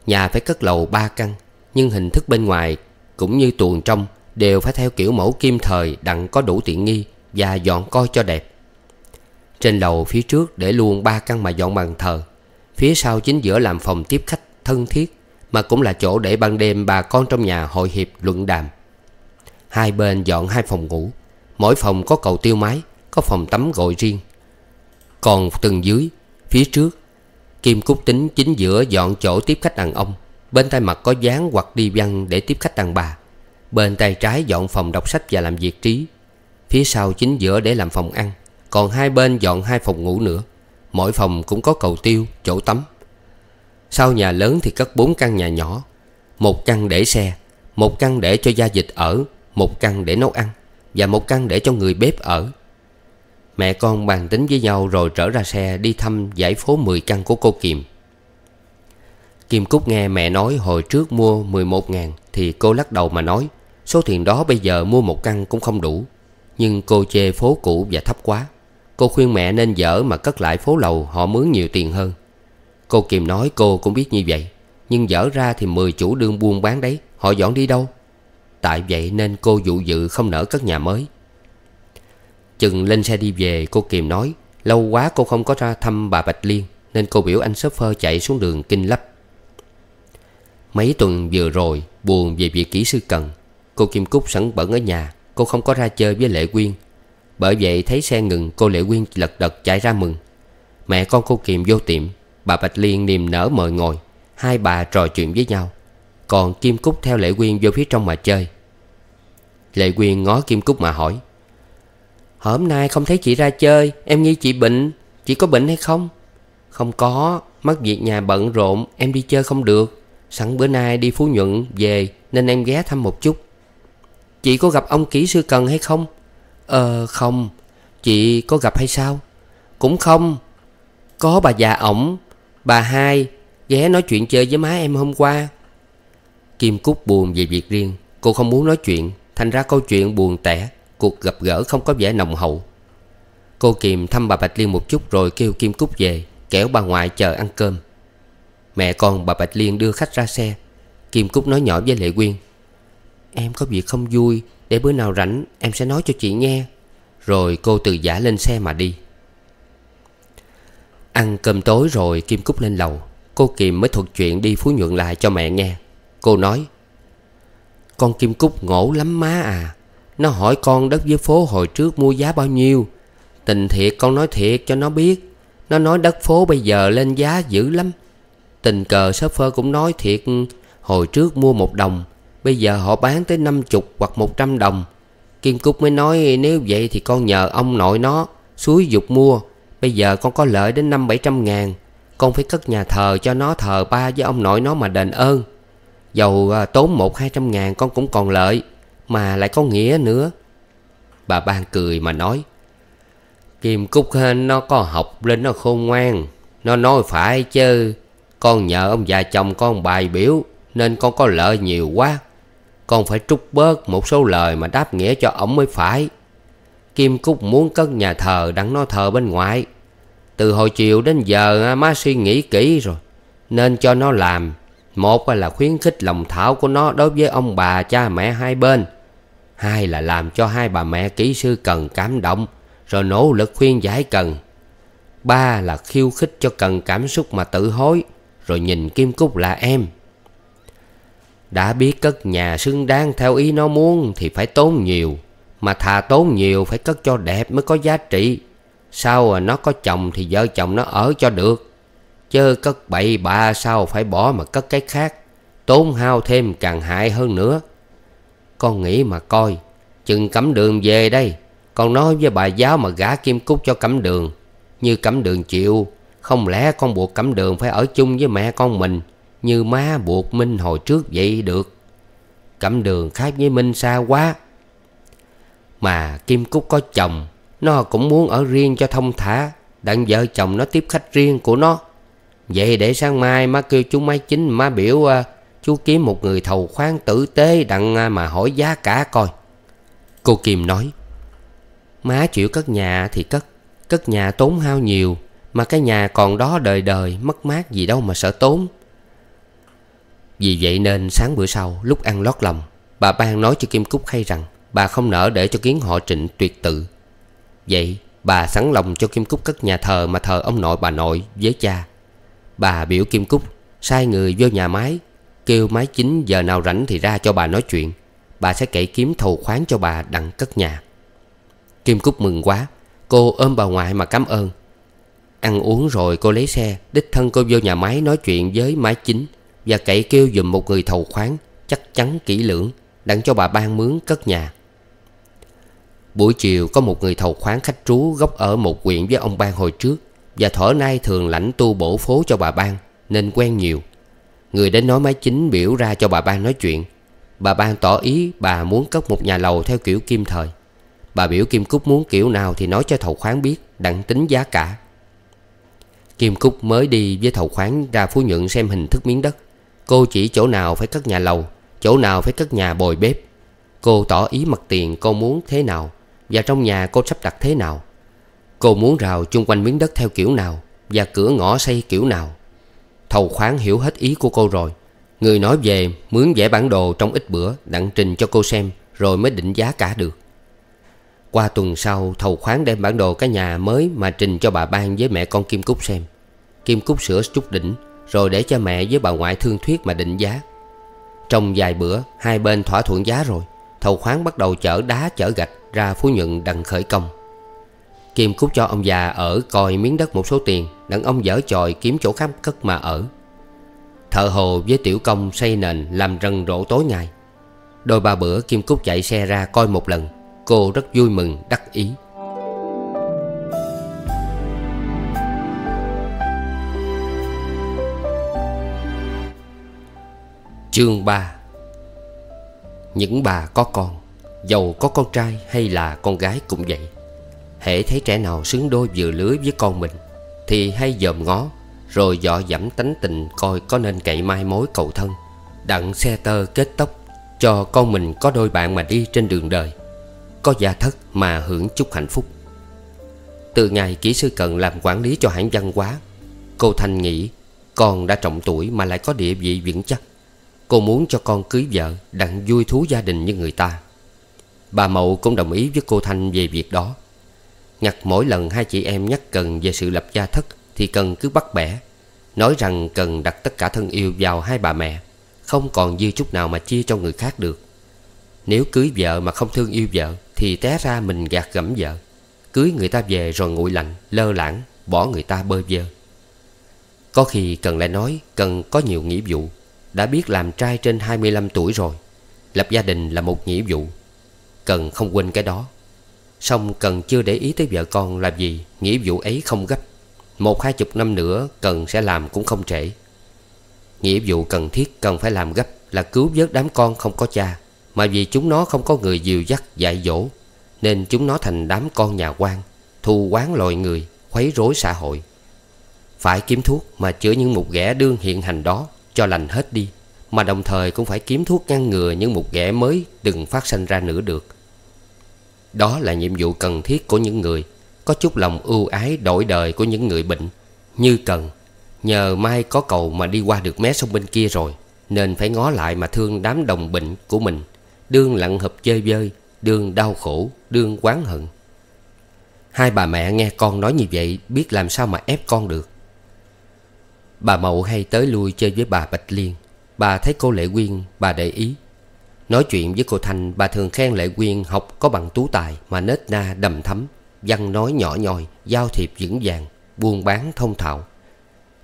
Nhà phải cất lầu ba căn Nhưng hình thức bên ngoài cũng như tuồng trong Đều phải theo kiểu mẫu kim thời đặng có đủ tiện nghi Và dọn coi cho đẹp Trên lầu phía trước để luôn ba căn mà dọn bàn thờ Phía sau chính giữa làm phòng tiếp khách thân thiết Mà cũng là chỗ để ban đêm bà con trong nhà hội hiệp luận đàm Hai bên dọn hai phòng ngủ Mỗi phòng có cầu tiêu mái Có phòng tắm gội riêng Còn tầng dưới Phía trước Kim Cúc Tính chính giữa dọn chỗ tiếp khách đàn ông Bên tay mặt có dán hoặc đi văn để tiếp khách đàn bà Bên tay trái dọn phòng đọc sách và làm việc trí Phía sau chính giữa để làm phòng ăn Còn hai bên dọn hai phòng ngủ nữa Mỗi phòng cũng có cầu tiêu, chỗ tắm Sau nhà lớn thì cất bốn căn nhà nhỏ Một căn để xe Một căn để cho gia dịch ở Một căn để nấu ăn Và một căn để cho người bếp ở Mẹ con bàn tính với nhau rồi trở ra xe đi thăm giải phố 10 căn của cô Kiềm. Kim Cúc nghe mẹ nói hồi trước mua 11 ngàn thì cô lắc đầu mà nói số tiền đó bây giờ mua một căn cũng không đủ. Nhưng cô chê phố cũ và thấp quá. Cô khuyên mẹ nên dở mà cất lại phố lầu họ mướn nhiều tiền hơn. Cô Kiềm nói cô cũng biết như vậy. Nhưng dở ra thì 10 chủ đương buôn bán đấy họ dọn đi đâu. Tại vậy nên cô dụ dự không nỡ cất nhà mới. Chừng lên xe đi về cô Kiềm nói Lâu quá cô không có ra thăm bà Bạch Liên Nên cô biểu anh Phơ chạy xuống đường Kinh Lấp Mấy tuần vừa rồi buồn về việc kỹ sư cần Cô Kim Cúc sẵn bẩn ở nhà Cô không có ra chơi với Lệ Quyên Bởi vậy thấy xe ngừng cô Lệ Quyên lật đật chạy ra mừng Mẹ con cô Kiềm vô tiệm Bà Bạch Liên niềm nở mời ngồi Hai bà trò chuyện với nhau Còn Kim Cúc theo Lệ Quyên vô phía trong mà chơi Lệ Quyên ngó Kim Cúc mà hỏi Hôm nay không thấy chị ra chơi Em nghi chị bệnh Chị có bệnh hay không Không có Mất việc nhà bận rộn Em đi chơi không được Sẵn bữa nay đi Phú Nhuận về Nên em ghé thăm một chút Chị có gặp ông kỹ sư cần hay không Ờ không Chị có gặp hay sao Cũng không Có bà già ổng Bà hai Ghé nói chuyện chơi với má em hôm qua Kim Cúc buồn về việc riêng Cô không muốn nói chuyện Thành ra câu chuyện buồn tẻ cuộc gặp gỡ không có vẻ nồng hậu Cô Kiềm thăm bà Bạch Liên một chút rồi kêu Kim Cúc về kéo bà ngoại chờ ăn cơm Mẹ con bà Bạch Liên đưa khách ra xe Kim Cúc nói nhỏ với Lệ Quyên Em có việc không vui Để bữa nào rảnh em sẽ nói cho chị nghe Rồi cô từ giả lên xe mà đi Ăn cơm tối rồi Kim Cúc lên lầu Cô Kiềm mới thuật chuyện đi Phú Nhuận lại cho mẹ nghe Cô nói Con Kim Cúc ngổ lắm má à nó hỏi con đất dưới phố hồi trước mua giá bao nhiêu Tình thiệt con nói thiệt cho nó biết Nó nói đất phố bây giờ lên giá dữ lắm Tình cờ shopper cũng nói thiệt Hồi trước mua một đồng Bây giờ họ bán tới 50 hoặc 100 đồng Kim Cúc mới nói nếu vậy thì con nhờ ông nội nó Suối dục mua Bây giờ con có lợi đến 5-700 ngàn Con phải cất nhà thờ cho nó thờ ba với ông nội nó mà đền ơn Dầu à, tốn 1-200 ngàn con cũng còn lợi mà lại có nghĩa nữa Bà ban cười mà nói Kim Cúc hên nó có học lên nó khôn ngoan Nó nói phải chứ Con nhờ ông già chồng con bài biểu Nên con có lợi nhiều quá Con phải trút bớt một số lời mà đáp nghĩa cho ổng mới phải Kim Cúc muốn cất nhà thờ đặng nó thờ bên ngoài Từ hồi chiều đến giờ má suy nghĩ kỹ rồi Nên cho nó làm một là khuyến khích lòng thảo của nó đối với ông bà cha mẹ hai bên. Hai là làm cho hai bà mẹ kỹ sư cần cảm động rồi nỗ lực khuyên giải cần. Ba là khiêu khích cho cần cảm xúc mà tự hối rồi nhìn Kim Cúc là em. Đã biết cất nhà xứng đáng theo ý nó muốn thì phải tốn nhiều. Mà thà tốn nhiều phải cất cho đẹp mới có giá trị. Sau nó có chồng thì vợ chồng nó ở cho được. Chớ cất bậy bạ sao phải bỏ mà cất cái khác Tốn hao thêm càng hại hơn nữa Con nghĩ mà coi Chừng cấm đường về đây Con nói với bà giáo mà gả kim cúc cho cấm đường Như cấm đường chịu Không lẽ con buộc cấm đường phải ở chung với mẹ con mình Như má buộc Minh hồi trước vậy được Cẩm đường khác với Minh xa quá Mà Kim Cúc có chồng Nó cũng muốn ở riêng cho thông thả Đặng vợ chồng nó tiếp khách riêng của nó Vậy để sáng mai má kêu chú máy chính má biểu uh, chú kiếm một người thầu khoáng tử tế đặng uh, mà hỏi giá cả coi. Cô Kim nói, má chịu cất nhà thì cất, cất nhà tốn hao nhiều, mà cái nhà còn đó đời đời mất mát gì đâu mà sợ tốn. Vì vậy nên sáng bữa sau lúc ăn lót lòng, bà Ban nói cho Kim Cúc hay rằng bà không nỡ để cho kiến họ trịnh tuyệt tự. Vậy bà sẵn lòng cho Kim Cúc cất nhà thờ mà thờ ông nội bà nội với cha Bà biểu Kim Cúc sai người vô nhà máy Kêu máy chính giờ nào rảnh thì ra cho bà nói chuyện Bà sẽ kể kiếm thầu khoáng cho bà đặng cất nhà Kim Cúc mừng quá Cô ôm bà ngoại mà cảm ơn Ăn uống rồi cô lấy xe Đích thân cô vô nhà máy nói chuyện với máy chính Và cậy kêu dùm một người thầu khoáng Chắc chắn kỹ lưỡng Đặng cho bà ban mướn cất nhà Buổi chiều có một người thầu khoáng khách trú Gốc ở một huyện với ông ban hồi trước và thở nay thường lãnh tu bổ phố cho bà Ban Nên quen nhiều Người đến nói máy chính biểu ra cho bà Ban nói chuyện Bà Ban tỏ ý bà muốn cất một nhà lầu theo kiểu kim thời Bà biểu Kim Cúc muốn kiểu nào thì nói cho thầu khoán biết Đặng tính giá cả Kim Cúc mới đi với thầu khoán ra Phú Nhuận xem hình thức miếng đất Cô chỉ chỗ nào phải cất nhà lầu Chỗ nào phải cất nhà bồi bếp Cô tỏ ý mặt tiền cô muốn thế nào Và trong nhà cô sắp đặt thế nào Cô muốn rào chung quanh miếng đất theo kiểu nào Và cửa ngõ xây kiểu nào Thầu khoáng hiểu hết ý của cô rồi Người nói về mướn vẽ bản đồ trong ít bữa Đặng trình cho cô xem Rồi mới định giá cả được Qua tuần sau thầu khoáng đem bản đồ cái nhà mới Mà trình cho bà Ban với mẹ con Kim Cúc xem Kim Cúc sửa chút đỉnh Rồi để cho mẹ với bà ngoại thương thuyết mà định giá Trong vài bữa Hai bên thỏa thuận giá rồi Thầu khoáng bắt đầu chở đá chở gạch Ra phú nhuận đặng khởi công Kim cúc cho ông già ở coi miếng đất một số tiền Đặng ông dở chòi kiếm chỗ khác cất mà ở Thợ hồ với tiểu công xây nền làm rần rộ tối ngày Đôi ba bữa Kim Cúc chạy xe ra coi một lần Cô rất vui mừng đắc ý Chương 3 Những bà có con Dầu có con trai hay là con gái cũng vậy hễ thấy trẻ nào xứng đôi vừa lưới với con mình thì hay dòm ngó rồi dọ dẫm tánh tình coi có nên cậy mai mối cầu thân đặng xe tơ kết tóc cho con mình có đôi bạn mà đi trên đường đời có gia thất mà hưởng chút hạnh phúc từ ngày kỹ sư cần làm quản lý cho hãng văn hóa cô thanh nghĩ con đã trọng tuổi mà lại có địa vị vững chắc cô muốn cho con cưới vợ đặng vui thú gia đình như người ta bà mậu cũng đồng ý với cô thanh về việc đó Nhật mỗi lần hai chị em nhắc Cần về sự lập gia thất thì Cần cứ bắt bẻ. Nói rằng Cần đặt tất cả thân yêu vào hai bà mẹ, không còn dư chút nào mà chia cho người khác được. Nếu cưới vợ mà không thương yêu vợ thì té ra mình gạt gẫm vợ. Cưới người ta về rồi nguội lạnh, lơ lãng, bỏ người ta bơ vơ. Có khi Cần lại nói Cần có nhiều nghĩa vụ, đã biết làm trai trên 25 tuổi rồi. Lập gia đình là một nghĩa vụ. Cần không quên cái đó xong Cần chưa để ý tới vợ con làm gì Nghĩa vụ ấy không gấp Một hai chục năm nữa Cần sẽ làm cũng không trễ Nghĩa vụ cần thiết cần phải làm gấp Là cứu vớt đám con không có cha Mà vì chúng nó không có người dìu dắt dạy dỗ Nên chúng nó thành đám con nhà quan thu quán loài người Khuấy rối xã hội Phải kiếm thuốc mà chữa những mục ghẻ đương hiện hành đó Cho lành hết đi Mà đồng thời cũng phải kiếm thuốc ngăn ngừa những mục ghẻ mới Đừng phát sinh ra nữa được đó là nhiệm vụ cần thiết của những người có chút lòng ưu ái đổi đời của những người bệnh như cần nhờ mai có cầu mà đi qua được mé sông bên kia rồi nên phải ngó lại mà thương đám đồng bệnh của mình đương lặng hợp chơi vơi đương đau khổ đương oán hận hai bà mẹ nghe con nói như vậy biết làm sao mà ép con được bà mậu hay tới lui chơi với bà bạch liên bà thấy cô lệ quyên bà để ý Nói chuyện với cô Thanh bà thường khen Lệ Quyên học có bằng tú tài mà nết na đầm thấm, văn nói nhỏ nhòi, giao thiệp vững vàng, buôn bán thông thạo.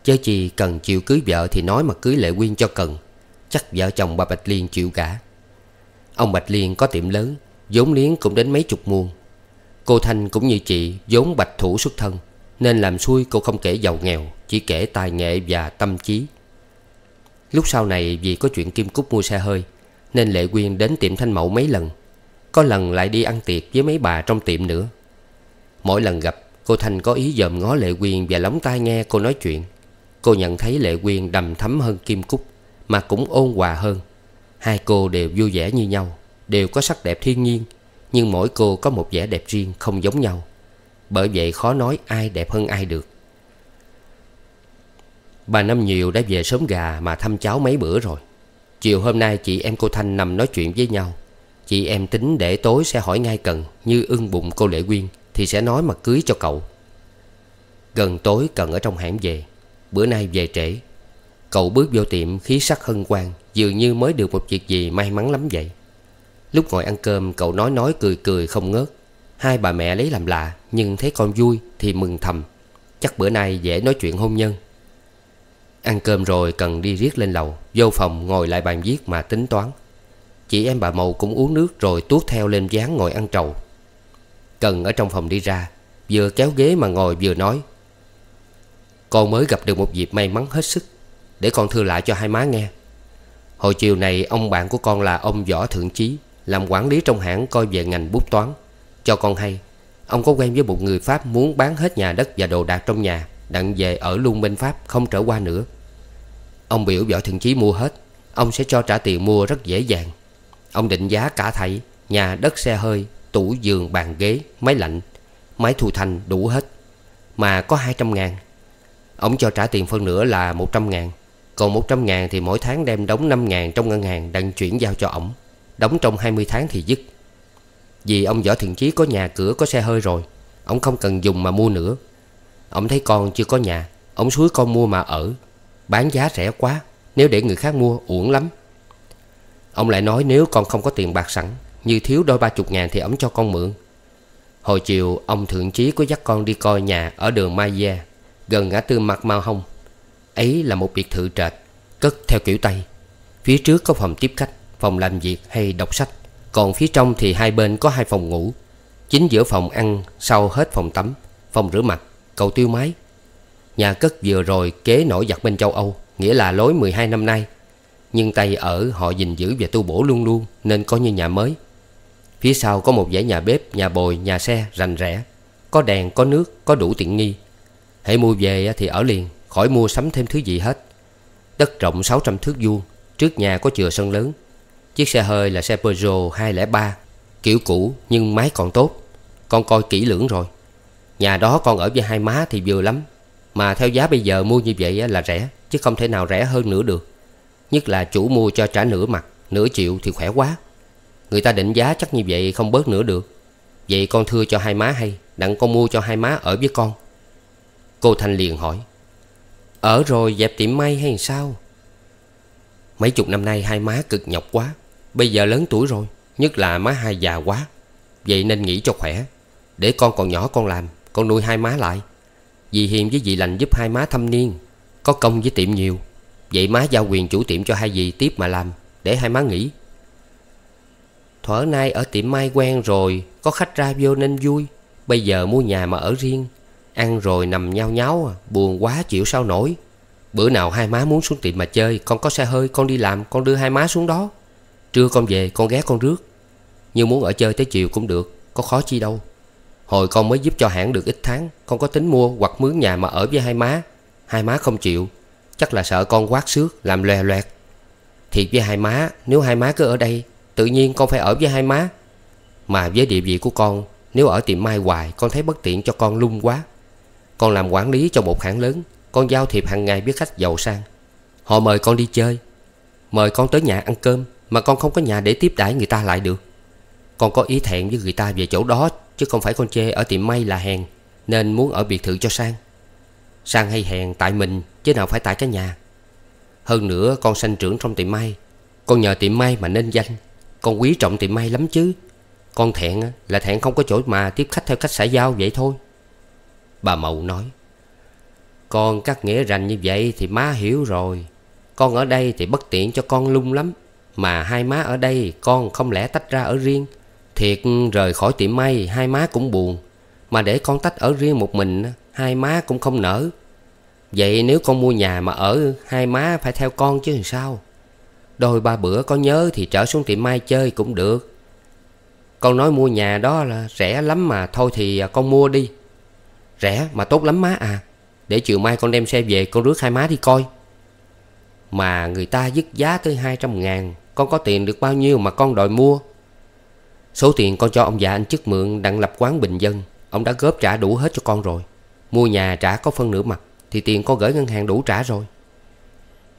Chớ chi cần chịu cưới vợ thì nói mà cưới Lệ Quyên cho cần, chắc vợ chồng bà Bạch Liên chịu cả. Ông Bạch Liên có tiệm lớn, vốn liếng cũng đến mấy chục muôn. Cô Thanh cũng như chị vốn bạch thủ xuất thân, nên làm xuôi cô không kể giàu nghèo, chỉ kể tài nghệ và tâm trí. Lúc sau này vì có chuyện Kim Cúc mua xe hơi, nên Lệ Quyên đến tiệm Thanh Mậu mấy lần Có lần lại đi ăn tiệc với mấy bà trong tiệm nữa Mỗi lần gặp Cô Thanh có ý dòm ngó Lệ Quyên Và lóng tai nghe cô nói chuyện Cô nhận thấy Lệ Quyên đầm thắm hơn Kim Cúc Mà cũng ôn hòa hơn Hai cô đều vui vẻ như nhau Đều có sắc đẹp thiên nhiên Nhưng mỗi cô có một vẻ đẹp riêng không giống nhau Bởi vậy khó nói ai đẹp hơn ai được Bà Năm Nhiều đã về sớm gà mà thăm cháu mấy bữa rồi Chiều hôm nay chị em cô Thanh nằm nói chuyện với nhau Chị em tính để tối sẽ hỏi ngay Cần Như ưng bụng cô Lệ Quyên Thì sẽ nói mà cưới cho cậu Gần tối Cần ở trong hãng về Bữa nay về trễ Cậu bước vô tiệm khí sắc hân hoan Dường như mới được một việc gì may mắn lắm vậy Lúc ngồi ăn cơm cậu nói nói cười cười không ngớt Hai bà mẹ lấy làm lạ Nhưng thấy con vui thì mừng thầm Chắc bữa nay dễ nói chuyện hôn nhân Ăn cơm rồi cần đi riết lên lầu Vô phòng ngồi lại bàn viết mà tính toán Chị em bà Mậu cũng uống nước rồi tuốt theo lên gián ngồi ăn trầu Cần ở trong phòng đi ra Vừa kéo ghế mà ngồi vừa nói Con mới gặp được một dịp may mắn hết sức Để con thưa lại cho hai má nghe Hồi chiều này ông bạn của con là ông Võ Thượng Chí Làm quản lý trong hãng coi về ngành bút toán Cho con hay Ông có quen với một người Pháp muốn bán hết nhà đất và đồ đạc trong nhà đặng về ở luôn bên Pháp không trở qua nữa. Ông biểu Võ Thiện Chí mua hết, ông sẽ cho trả tiền mua rất dễ dàng. Ông định giá cả thảy, nhà đất xe hơi, tủ giường bàn ghế, máy lạnh, máy thu thanh đủ hết. Mà có 200 ngàn. Ông cho trả tiền phân nửa là 100 ngàn. Còn 100 ngàn thì mỗi tháng đem đóng 5 ngàn trong ngân hàng đang chuyển giao cho ông. Đóng trong 20 tháng thì dứt. Vì ông Võ Thiện Chí có nhà cửa có xe hơi rồi, ông không cần dùng mà mua nữa. Ông thấy con chưa có nhà Ông suối con mua mà ở Bán giá rẻ quá Nếu để người khác mua uổng lắm Ông lại nói nếu con không có tiền bạc sẵn Như thiếu đôi ba chục ngàn thì ông cho con mượn Hồi chiều ông thượng chí có dắt con đi coi nhà Ở đường Mai Gia Gần ngã tư mặt Mao Hồng. Ấy là một biệt thự trệt Cất theo kiểu Tây Phía trước có phòng tiếp khách Phòng làm việc hay đọc sách Còn phía trong thì hai bên có hai phòng ngủ Chính giữa phòng ăn Sau hết phòng tắm Phòng rửa mặt Cậu tiêu máy Nhà cất vừa rồi kế nổi giặc bên châu Âu Nghĩa là lối 12 năm nay Nhưng Tây ở họ gìn giữ và tu bổ luôn luôn Nên coi như nhà mới Phía sau có một dãy nhà bếp, nhà bồi, nhà xe rành rẽ Có đèn, có nước, có đủ tiện nghi Hãy mua về thì ở liền Khỏi mua sắm thêm thứ gì hết Đất rộng 600 thước vuông Trước nhà có chừa sân lớn Chiếc xe hơi là xe Peugeot 203 Kiểu cũ nhưng máy còn tốt Con coi kỹ lưỡng rồi Nhà đó con ở với hai má thì vừa lắm Mà theo giá bây giờ mua như vậy là rẻ Chứ không thể nào rẻ hơn nữa được Nhất là chủ mua cho trả nửa mặt Nửa triệu thì khỏe quá Người ta định giá chắc như vậy không bớt nữa được Vậy con thưa cho hai má hay Đặng con mua cho hai má ở với con Cô Thanh liền hỏi Ở rồi dẹp tiệm may hay sao Mấy chục năm nay hai má cực nhọc quá Bây giờ lớn tuổi rồi Nhất là má hai già quá Vậy nên nghỉ cho khỏe Để con còn nhỏ con làm con nuôi hai má lại Dì Hiền với dì Lành giúp hai má thâm niên Có công với tiệm nhiều Vậy má giao quyền chủ tiệm cho hai dì tiếp mà làm Để hai má nghỉ Thuở nay ở tiệm mai quen rồi Có khách ra vô nên vui Bây giờ mua nhà mà ở riêng Ăn rồi nằm nhao nháo Buồn quá chịu sao nổi Bữa nào hai má muốn xuống tiệm mà chơi Con có xe hơi con đi làm con đưa hai má xuống đó Trưa con về con ghé con rước Như muốn ở chơi tới chiều cũng được Có khó chi đâu Hồi con mới giúp cho hãng được ít tháng Con có tính mua hoặc mướn nhà mà ở với hai má Hai má không chịu Chắc là sợ con quát xước làm lòe loẹt Thiệt với hai má Nếu hai má cứ ở đây Tự nhiên con phải ở với hai má Mà với địa vị của con Nếu ở tiệm mai hoài Con thấy bất tiện cho con lung quá Con làm quản lý cho một hãng lớn Con giao thiệp hàng ngày với khách giàu sang Họ mời con đi chơi Mời con tới nhà ăn cơm Mà con không có nhà để tiếp đãi người ta lại được Con có ý thẹn với người ta về chỗ đó Chứ không phải con chê ở tiệm may là hèn Nên muốn ở biệt thự cho sang Sang hay hèn tại mình Chứ nào phải tại cái nhà Hơn nữa con sanh trưởng trong tiệm may Con nhờ tiệm may mà nên danh Con quý trọng tiệm may lắm chứ Con thẹn là thẹn không có chỗ mà tiếp khách theo cách xã giao vậy thôi Bà Mậu nói Con cắt nghĩa rành như vậy thì má hiểu rồi Con ở đây thì bất tiện cho con lung lắm Mà hai má ở đây con không lẽ tách ra ở riêng Thiệt rời khỏi tiệm may Hai má cũng buồn Mà để con tách ở riêng một mình Hai má cũng không nỡ Vậy nếu con mua nhà mà ở Hai má phải theo con chứ sao Đôi ba bữa có nhớ thì trở xuống tiệm mai chơi cũng được Con nói mua nhà đó là rẻ lắm mà Thôi thì à, con mua đi Rẻ mà tốt lắm má à Để chiều mai con đem xe về con rước hai má đi coi Mà người ta dứt giá tới 200 ngàn Con có tiền được bao nhiêu mà con đòi mua Số tiền con cho ông già anh chức mượn đặng lập quán bình dân Ông đã góp trả đủ hết cho con rồi Mua nhà trả có phân nửa mặt Thì tiền con gửi ngân hàng đủ trả rồi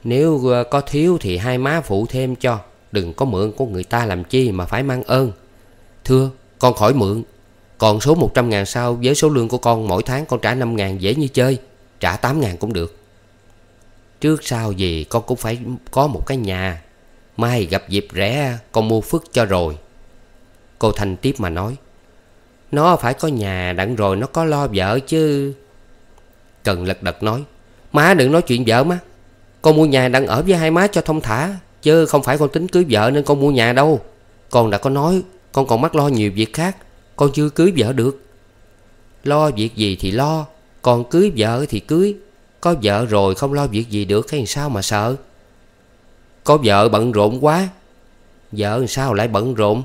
Nếu ờ, có thiếu thì hai má phụ thêm cho Đừng có mượn của người ta làm chi mà phải mang ơn Thưa con khỏi mượn Còn số 100 ngàn sau với số lương của con mỗi tháng con trả 5 ngàn dễ như chơi Trả 8 ngàn cũng được Trước sau gì con cũng phải có một cái nhà Mai gặp dịp rẻ con mua phức cho rồi Cô Thanh tiếp mà nói Nó phải có nhà đặng rồi nó có lo vợ chứ Cần lật đật nói Má đừng nói chuyện vợ má Con mua nhà đặng ở với hai má cho thông thả Chứ không phải con tính cưới vợ nên con mua nhà đâu Con đã có nói Con còn mắc lo nhiều việc khác Con chưa cưới vợ được Lo việc gì thì lo Còn cưới vợ thì cưới Có vợ rồi không lo việc gì được hay sao mà sợ Có vợ bận rộn quá Vợ sao lại bận rộn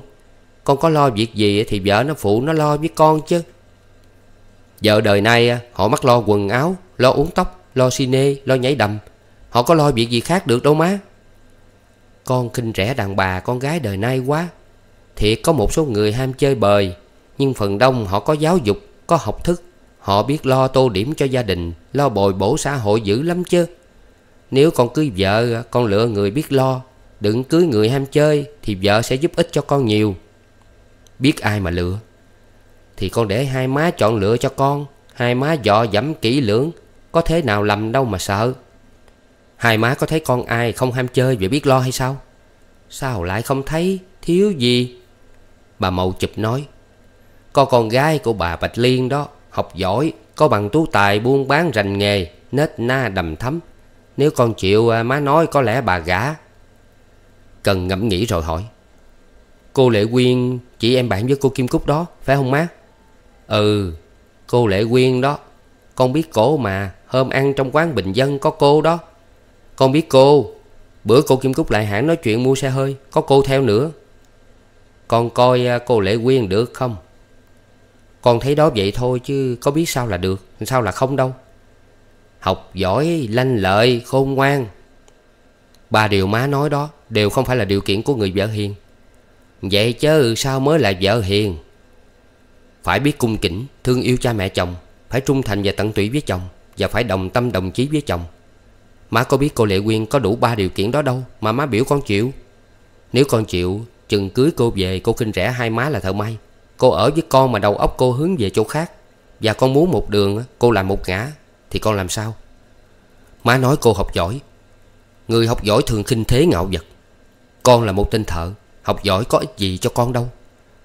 con có lo việc gì thì vợ nó phụ nó lo với con chứ Vợ đời nay à, họ mắc lo quần áo Lo uống tóc Lo cine Lo nhảy đầm Họ có lo việc gì khác được đâu má Con kinh rẻ đàn bà con gái đời nay quá Thiệt có một số người ham chơi bời Nhưng phần đông họ có giáo dục Có học thức Họ biết lo tô điểm cho gia đình Lo bồi bổ xã hội dữ lắm chứ Nếu con cưới vợ à, Con lựa người biết lo Đừng cưới người ham chơi Thì vợ sẽ giúp ích cho con nhiều Biết ai mà lựa Thì con để hai má chọn lựa cho con Hai má dò dẫm kỹ lưỡng Có thế nào lầm đâu mà sợ Hai má có thấy con ai không ham chơi Vậy biết lo hay sao Sao lại không thấy Thiếu gì Bà Mậu chụp nói Có con gái của bà Bạch Liên đó Học giỏi Có bằng tú tài buôn bán rành nghề Nết na đầm thấm Nếu con chịu à, má nói có lẽ bà gả Cần ngẫm nghĩ rồi hỏi Cô Lệ Quyên Chị em bạn với cô Kim Cúc đó Phải không má Ừ Cô Lệ Quyên đó Con biết cổ mà Hôm ăn trong quán Bình Dân có cô đó Con biết cô Bữa cô Kim Cúc lại hãng nói chuyện mua xe hơi Có cô theo nữa Con coi à, cô Lệ Quyên được không Con thấy đó vậy thôi chứ Có biết sao là được Sao là không đâu Học giỏi, lanh lợi, khôn ngoan Ba điều má nói đó Đều không phải là điều kiện của người vợ hiền Vậy chứ sao mới là vợ hiền Phải biết cung kính Thương yêu cha mẹ chồng Phải trung thành và tận tụy với chồng Và phải đồng tâm đồng chí với chồng Má có biết cô Lệ Quyên có đủ ba điều kiện đó đâu Mà má biểu con chịu Nếu con chịu Chừng cưới cô về cô kinh rẻ hai má là thợ may Cô ở với con mà đầu óc cô hướng về chỗ khác Và con muốn một đường cô làm một ngã Thì con làm sao Má nói cô học giỏi Người học giỏi thường khinh thế ngạo vật Con là một tên thợ Học giỏi có ích gì cho con đâu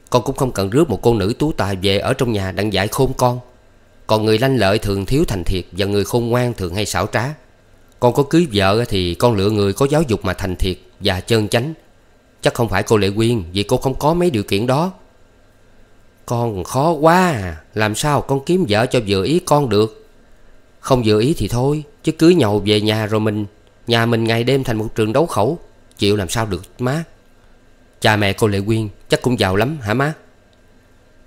Con cũng không cần rước một cô nữ tú tài về Ở trong nhà đang dạy khôn con Còn người lanh lợi thường thiếu thành thiệt Và người khôn ngoan thường hay xảo trá Con có cưới vợ thì con lựa người có giáo dục mà thành thiệt Và chân chánh Chắc không phải cô Lệ Quyên Vì cô không có mấy điều kiện đó Con khó quá à. Làm sao con kiếm vợ cho vừa ý con được Không vừa ý thì thôi Chứ cưới nhậu về nhà rồi mình Nhà mình ngày đêm thành một trường đấu khẩu Chịu làm sao được má Cha mẹ cô Lệ Quyên chắc cũng giàu lắm hả má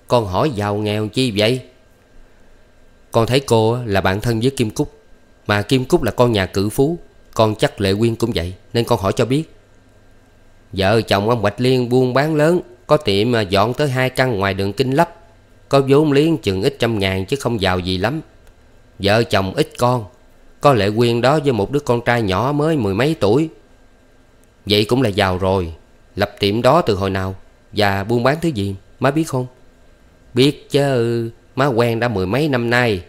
Con hỏi giàu nghèo chi vậy Con thấy cô là bạn thân với Kim Cúc Mà Kim Cúc là con nhà cự phú Con chắc Lệ Quyên cũng vậy Nên con hỏi cho biết Vợ chồng ông Bạch Liên buôn bán lớn Có tiệm dọn tới hai căn ngoài đường Kinh Lấp Có vốn liếng chừng ít trăm ngàn chứ không giàu gì lắm Vợ chồng ít con Có Lệ Quyên đó với một đứa con trai nhỏ mới mười mấy tuổi Vậy cũng là giàu rồi Lập tiệm đó từ hồi nào Và buôn bán thứ gì má biết không Biết chứ Má quen đã mười mấy năm nay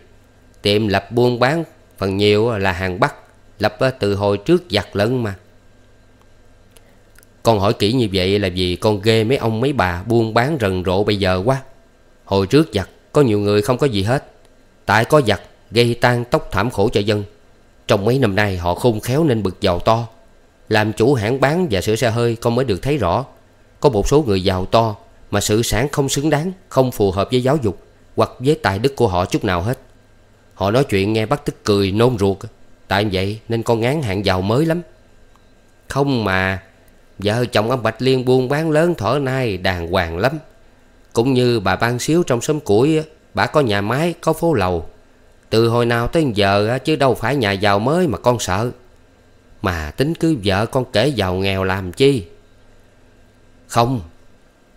Tiệm lập buôn bán Phần nhiều là hàng Bắc Lập ờ, từ hồi trước giặt lẫn mà Con hỏi kỹ như vậy là vì con ghê mấy ông mấy bà buôn bán rần rộ bây giờ quá Hồi trước giặt có nhiều người không có gì hết Tại có giặt gây tan tóc thảm khổ cho dân Trong mấy năm nay họ khôn khéo nên bực giàu to làm chủ hãng bán và sửa xe hơi con mới được thấy rõ Có một số người giàu to Mà sự sản không xứng đáng Không phù hợp với giáo dục Hoặc với tài đức của họ chút nào hết Họ nói chuyện nghe bắt tức cười nôn ruột Tại vậy nên con ngán hạng giàu mới lắm Không mà Vợ chồng ông Bạch Liên buôn bán lớn thở nay đàng hoàng lắm Cũng như bà Ban Xíu trong xóm củi Bà có nhà máy, có phố lầu Từ hồi nào tới giờ chứ đâu phải nhà giàu mới mà con sợ mà tính cưới vợ con kể giàu nghèo làm chi Không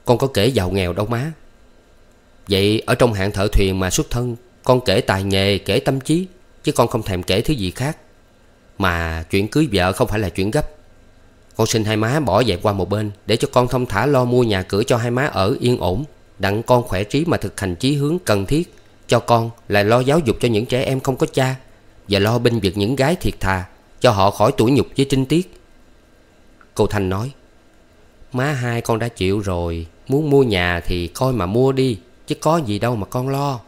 Con có kể giàu nghèo đâu má Vậy ở trong hạng thợ thuyền mà xuất thân Con kể tài nghề kể tâm trí Chứ con không thèm kể thứ gì khác Mà chuyện cưới vợ không phải là chuyện gấp Con xin hai má bỏ dẹp qua một bên Để cho con thông thả lo mua nhà cửa cho hai má ở yên ổn Đặng con khỏe trí mà thực hành chí hướng cần thiết Cho con lại lo giáo dục cho những trẻ em không có cha Và lo binh việc những gái thiệt thà cho họ khỏi tủi nhục với trinh tiết Cô Thanh nói Má hai con đã chịu rồi Muốn mua nhà thì coi mà mua đi Chứ có gì đâu mà con lo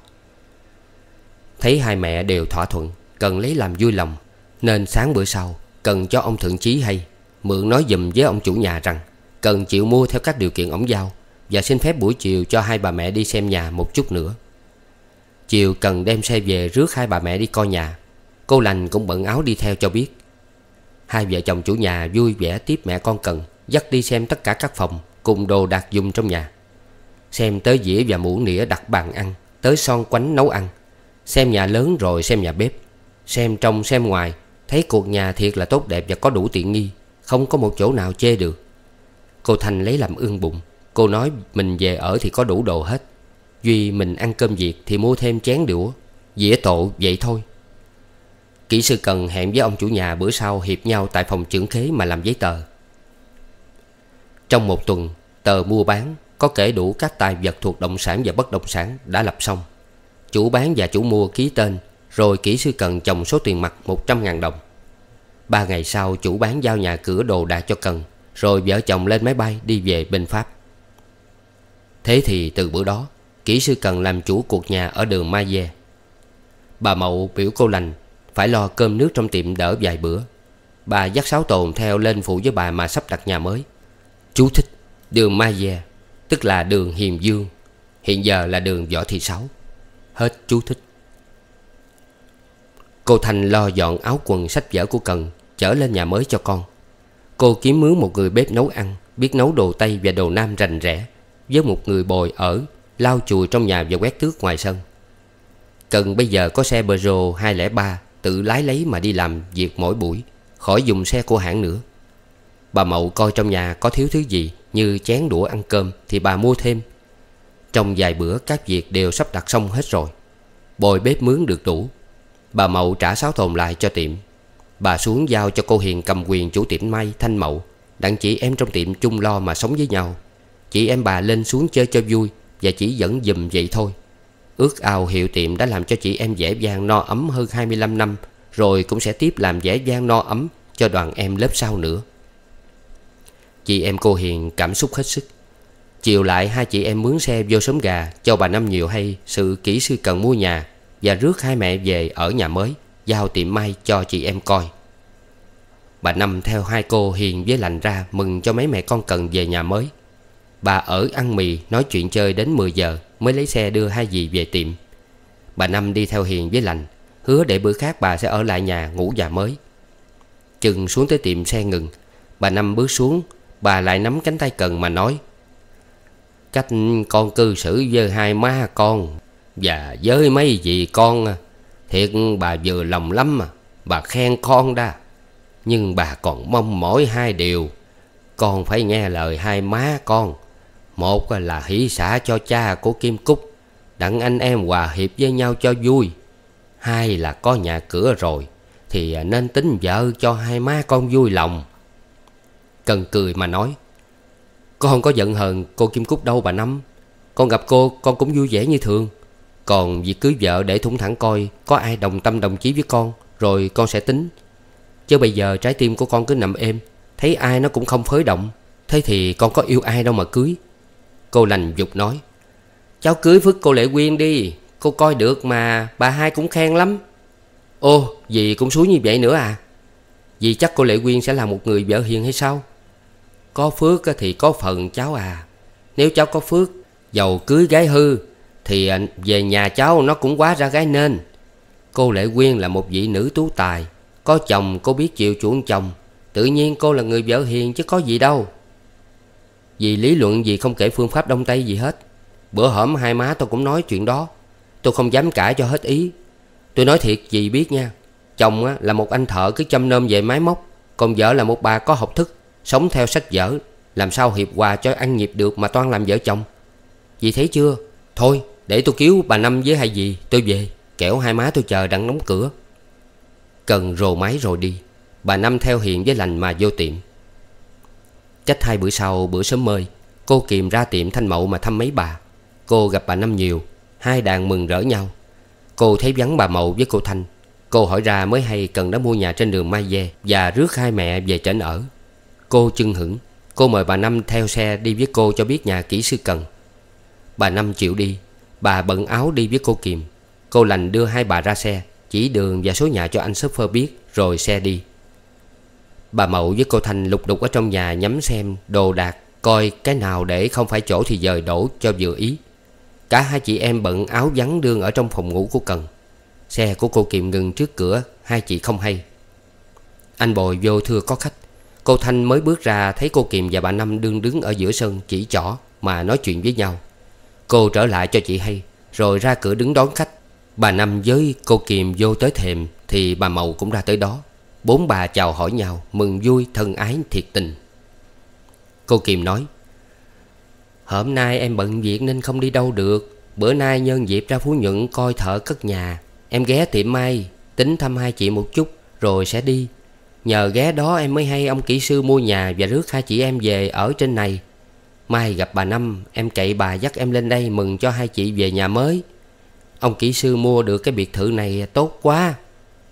Thấy hai mẹ đều thỏa thuận Cần lấy làm vui lòng Nên sáng bữa sau Cần cho ông thượng chí hay Mượn nói dùm với ông chủ nhà rằng Cần chịu mua theo các điều kiện ổng giao Và xin phép buổi chiều cho hai bà mẹ đi xem nhà một chút nữa Chiều Cần đem xe về rước hai bà mẹ đi coi nhà Cô lành cũng bận áo đi theo cho biết Hai vợ chồng chủ nhà vui vẻ tiếp mẹ con cần Dắt đi xem tất cả các phòng Cùng đồ đạc dùng trong nhà Xem tới dĩa và muỗng nĩa đặt bàn ăn Tới son quánh nấu ăn Xem nhà lớn rồi xem nhà bếp Xem trong xem ngoài Thấy cuộc nhà thiệt là tốt đẹp và có đủ tiện nghi Không có một chỗ nào chê được Cô Thành lấy làm ương bụng Cô nói mình về ở thì có đủ đồ hết Duy mình ăn cơm việt thì mua thêm chén đũa Dĩa tổ vậy thôi Kỹ sư cần hẹn với ông chủ nhà bữa sau hiệp nhau tại phòng trưởng khế mà làm giấy tờ. Trong một tuần, tờ mua bán có kể đủ các tài vật thuộc động sản và bất động sản đã lập xong. Chủ bán và chủ mua ký tên, rồi kỹ sư cần chồng số tiền mặt 100.000 đồng. Ba ngày sau, chủ bán giao nhà cửa đồ đạc cho cần, rồi vợ chồng lên máy bay đi về bên Pháp. Thế thì từ bữa đó, kỹ sư cần làm chủ cuộc nhà ở đường Maye. Bà Mậu biểu cô lành phải lo cơm nước trong tiệm đỡ vài bữa Bà dắt sáu tồn theo lên phụ với bà mà sắp đặt nhà mới Chú thích Đường Mai Gia Tức là đường Hiền Dương Hiện giờ là đường Võ Thị Sáu Hết chú thích Cô Thanh lo dọn áo quần sách vở của Cần Chở lên nhà mới cho con Cô kiếm mướn một người bếp nấu ăn Biết nấu đồ Tây và đồ Nam rành rẽ Với một người bồi ở Lau chùi trong nhà và quét tước ngoài sân Cần bây giờ có xe Peugeot 203 Tự lái lấy mà đi làm việc mỗi buổi Khỏi dùng xe của hãng nữa Bà Mậu coi trong nhà có thiếu thứ gì Như chén đũa ăn cơm Thì bà mua thêm Trong vài bữa các việc đều sắp đặt xong hết rồi Bồi bếp mướn được đủ Bà Mậu trả sáu thồn lại cho tiệm Bà xuống giao cho cô Hiền cầm quyền chủ tiệm may Thanh Mậu Đặng chị em trong tiệm chung lo mà sống với nhau Chị em bà lên xuống chơi cho vui Và chỉ dẫn dùm vậy thôi Ước ao hiệu tiệm đã làm cho chị em dễ dàng no ấm hơn 25 năm Rồi cũng sẽ tiếp làm dễ dàng no ấm cho đoàn em lớp sau nữa Chị em cô Hiền cảm xúc hết sức Chiều lại hai chị em mướn xe vô sớm gà Cho bà Năm nhiều hay sự kỹ sư cần mua nhà Và rước hai mẹ về ở nhà mới Giao tiệm may cho chị em coi Bà Năm theo hai cô Hiền với lành ra Mừng cho mấy mẹ con cần về nhà mới Bà ở ăn mì nói chuyện chơi đến 10 giờ Mới lấy xe đưa hai dì về tiệm Bà Năm đi theo Hiền với Lành Hứa để bữa khác bà sẽ ở lại nhà ngủ già mới Chừng xuống tới tiệm xe ngừng Bà Năm bước xuống Bà lại nắm cánh tay Cần mà nói Cách con cư xử với hai má con Và với mấy dì con à, Thiệt bà vừa lòng lắm mà Bà khen con đã Nhưng bà còn mong mỏi hai điều Con phải nghe lời hai má con một là hỷ xã cho cha của Kim Cúc Đặng anh em hòa hiệp với nhau cho vui Hai là có nhà cửa rồi Thì à, nên tính vợ cho hai má con vui lòng Cần cười mà nói Con không có giận hờn cô Kim Cúc đâu bà Năm Con gặp cô con cũng vui vẻ như thường Còn việc cưới vợ để thủng thẳng coi Có ai đồng tâm đồng chí với con Rồi con sẽ tính Chứ bây giờ trái tim của con cứ nằm êm Thấy ai nó cũng không phới động Thế thì con có yêu ai đâu mà cưới Cô lành dục nói Cháu cưới Phước cô Lệ Quyên đi Cô coi được mà bà hai cũng khen lắm Ô dì cũng suối như vậy nữa à Dì chắc cô Lệ Quyên sẽ là một người vợ hiền hay sao Có Phước thì có phần cháu à Nếu cháu có Phước Giàu cưới gái hư Thì à, về nhà cháu nó cũng quá ra gái nên Cô Lệ Quyên là một vị nữ tú tài Có chồng cô biết chịu chuộng chồng Tự nhiên cô là người vợ hiền chứ có gì đâu vì lý luận gì không kể phương pháp đông tây gì hết Bữa hổm hai má tôi cũng nói chuyện đó Tôi không dám cãi cho hết ý Tôi nói thiệt gì biết nha Chồng á, là một anh thợ cứ chăm nom về máy móc Còn vợ là một bà có học thức Sống theo sách vở Làm sao hiệp hòa cho ăn nhịp được mà toan làm vợ chồng Dì thấy chưa Thôi để tôi cứu bà Năm với hai dì Tôi về kẻo hai má tôi chờ đang đóng cửa Cần rồ máy rồi đi Bà Năm theo hiện với lành mà vô tiệm Chắc hai bữa sau bữa sớm mơi Cô Kiềm ra tiệm Thanh Mậu mà thăm mấy bà Cô gặp bà Năm nhiều Hai đàn mừng rỡ nhau Cô thấy vắng bà Mậu với cô Thanh Cô hỏi ra mới hay cần đã mua nhà trên đường Mai Dê Và rước hai mẹ về trển ở Cô chưng hửng Cô mời bà Năm theo xe đi với cô cho biết nhà kỹ sư cần Bà Năm chịu đi Bà bận áo đi với cô Kiềm Cô lành đưa hai bà ra xe Chỉ đường và số nhà cho anh shopper biết Rồi xe đi Bà Mậu với cô Thành lục đục ở trong nhà nhắm xem đồ đạc Coi cái nào để không phải chỗ thì dời đổ cho vừa ý Cả hai chị em bận áo vắng đương ở trong phòng ngủ của Cần Xe của cô Kiệm ngừng trước cửa Hai chị không hay Anh Bồi vô thưa có khách Cô Thanh mới bước ra thấy cô Kiệm và bà Năm đương đứng ở giữa sân chỉ trỏ mà nói chuyện với nhau Cô trở lại cho chị hay Rồi ra cửa đứng đón khách Bà Năm với cô kiềm vô tới thềm Thì bà Mậu cũng ra tới đó Bốn bà chào hỏi nhau Mừng vui thân ái thiệt tình Cô Kim nói Hôm nay em bận việc nên không đi đâu được Bữa nay nhân dịp ra Phú Nhuận coi thợ cất nhà Em ghé tiệm may Tính thăm hai chị một chút Rồi sẽ đi Nhờ ghé đó em mới hay ông kỹ sư mua nhà Và rước hai chị em về ở trên này Mai gặp bà Năm Em cậy bà dắt em lên đây mừng cho hai chị về nhà mới Ông kỹ sư mua được cái biệt thự này tốt quá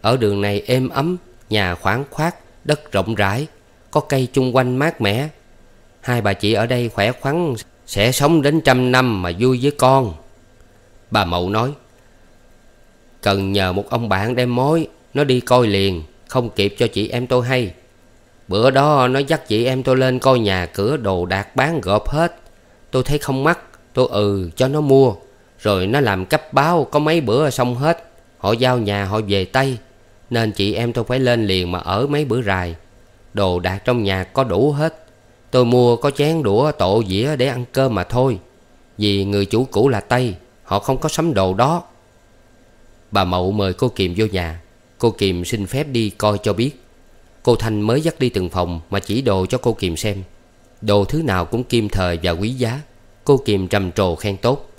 Ở đường này êm ấm Nhà khoáng khoát Đất rộng rãi Có cây chung quanh mát mẻ Hai bà chị ở đây khỏe khoắn Sẽ sống đến trăm năm mà vui với con Bà mậu nói Cần nhờ một ông bạn đem mối Nó đi coi liền Không kịp cho chị em tôi hay Bữa đó nó dắt chị em tôi lên coi nhà cửa đồ đạc bán gộp hết Tôi thấy không mắc Tôi ừ cho nó mua Rồi nó làm cấp báo có mấy bữa xong hết Họ giao nhà họ về Tây nên chị em tôi phải lên liền mà ở mấy bữa rài Đồ đạc trong nhà có đủ hết Tôi mua có chén đũa tổ dĩa để ăn cơm mà thôi Vì người chủ cũ là Tây Họ không có sắm đồ đó Bà Mậu mời cô Kiềm vô nhà Cô Kiềm xin phép đi coi cho biết Cô Thanh mới dắt đi từng phòng Mà chỉ đồ cho cô Kiềm xem Đồ thứ nào cũng kim thời và quý giá Cô Kiềm trầm trồ khen tốt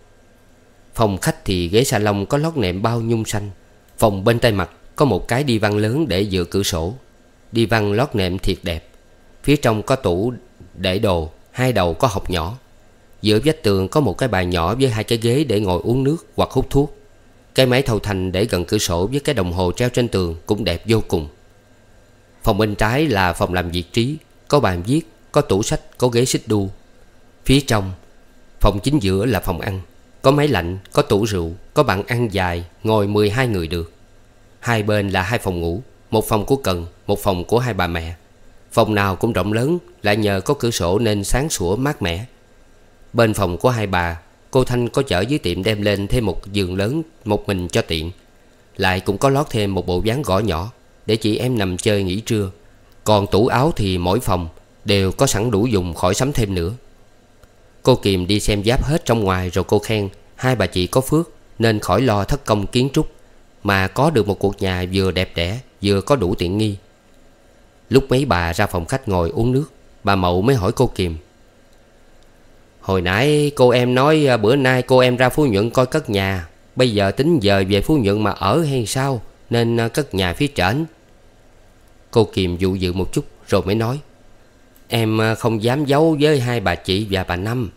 Phòng khách thì ghế salon có lót nệm bao nhung xanh Phòng bên tay mặt có một cái đi văn lớn để dựa cửa sổ Đi văn lót nệm thiệt đẹp Phía trong có tủ để đồ Hai đầu có hộc nhỏ Giữa vách tường có một cái bàn nhỏ với hai cái ghế để ngồi uống nước hoặc hút thuốc Cái máy thầu thành để gần cửa sổ với cái đồng hồ treo trên tường cũng đẹp vô cùng Phòng bên trái là phòng làm việc trí Có bàn viết, có tủ sách, có ghế xích đu Phía trong Phòng chính giữa là phòng ăn Có máy lạnh, có tủ rượu, có bàn ăn dài Ngồi 12 người được Hai bên là hai phòng ngủ Một phòng của Cần Một phòng của hai bà mẹ Phòng nào cũng rộng lớn Lại nhờ có cửa sổ nên sáng sủa mát mẻ Bên phòng của hai bà Cô Thanh có chở dưới tiệm đem lên thêm một giường lớn Một mình cho tiện Lại cũng có lót thêm một bộ ván gõ nhỏ Để chị em nằm chơi nghỉ trưa Còn tủ áo thì mỗi phòng Đều có sẵn đủ dùng khỏi sắm thêm nữa Cô Kiềm đi xem giáp hết trong ngoài rồi cô khen Hai bà chị có phước Nên khỏi lo thất công kiến trúc mà có được một cuộc nhà vừa đẹp đẽ Vừa có đủ tiện nghi Lúc mấy bà ra phòng khách ngồi uống nước Bà Mậu mới hỏi cô Kiềm Hồi nãy cô em nói à, bữa nay cô em ra Phú Nhuận coi cất nhà Bây giờ tính giờ về Phú Nhuận mà ở hay sao Nên à, cất nhà phía trển Cô Kiềm dụ dự một chút rồi mới nói Em à, không dám giấu với hai bà chị và bà Năm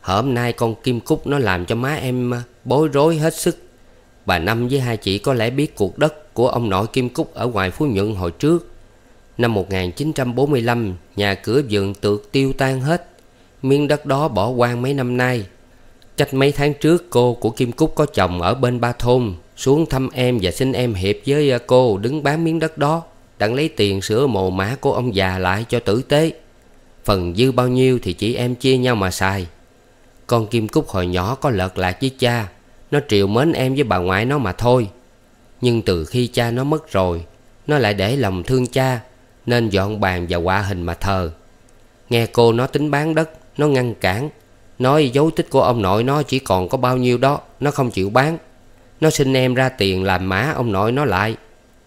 Hôm nay con Kim Cúc nó làm cho má em bối rối hết sức Bà Năm với hai chị có lẽ biết cuộc đất của ông nội Kim Cúc ở ngoài Phú Nhuận hồi trước. Năm 1945, nhà cửa vườn tược tiêu tan hết. Miếng đất đó bỏ hoang mấy năm nay. Cách mấy tháng trước cô của Kim Cúc có chồng ở bên Ba Thôn xuống thăm em và xin em hiệp với ờ, cô đứng bán miếng đất đó đặng lấy tiền sửa mồ mã của ông già lại cho tử tế. Phần dư bao nhiêu thì chị em chia nhau mà xài. Con Kim Cúc hồi nhỏ có lợt lạc với cha nó triều mến em với bà ngoại nó mà thôi Nhưng từ khi cha nó mất rồi Nó lại để lòng thương cha Nên dọn bàn và họa hình mà thờ Nghe cô nó tính bán đất Nó ngăn cản Nói dấu tích của ông nội nó chỉ còn có bao nhiêu đó Nó không chịu bán Nó xin em ra tiền làm má ông nội nó lại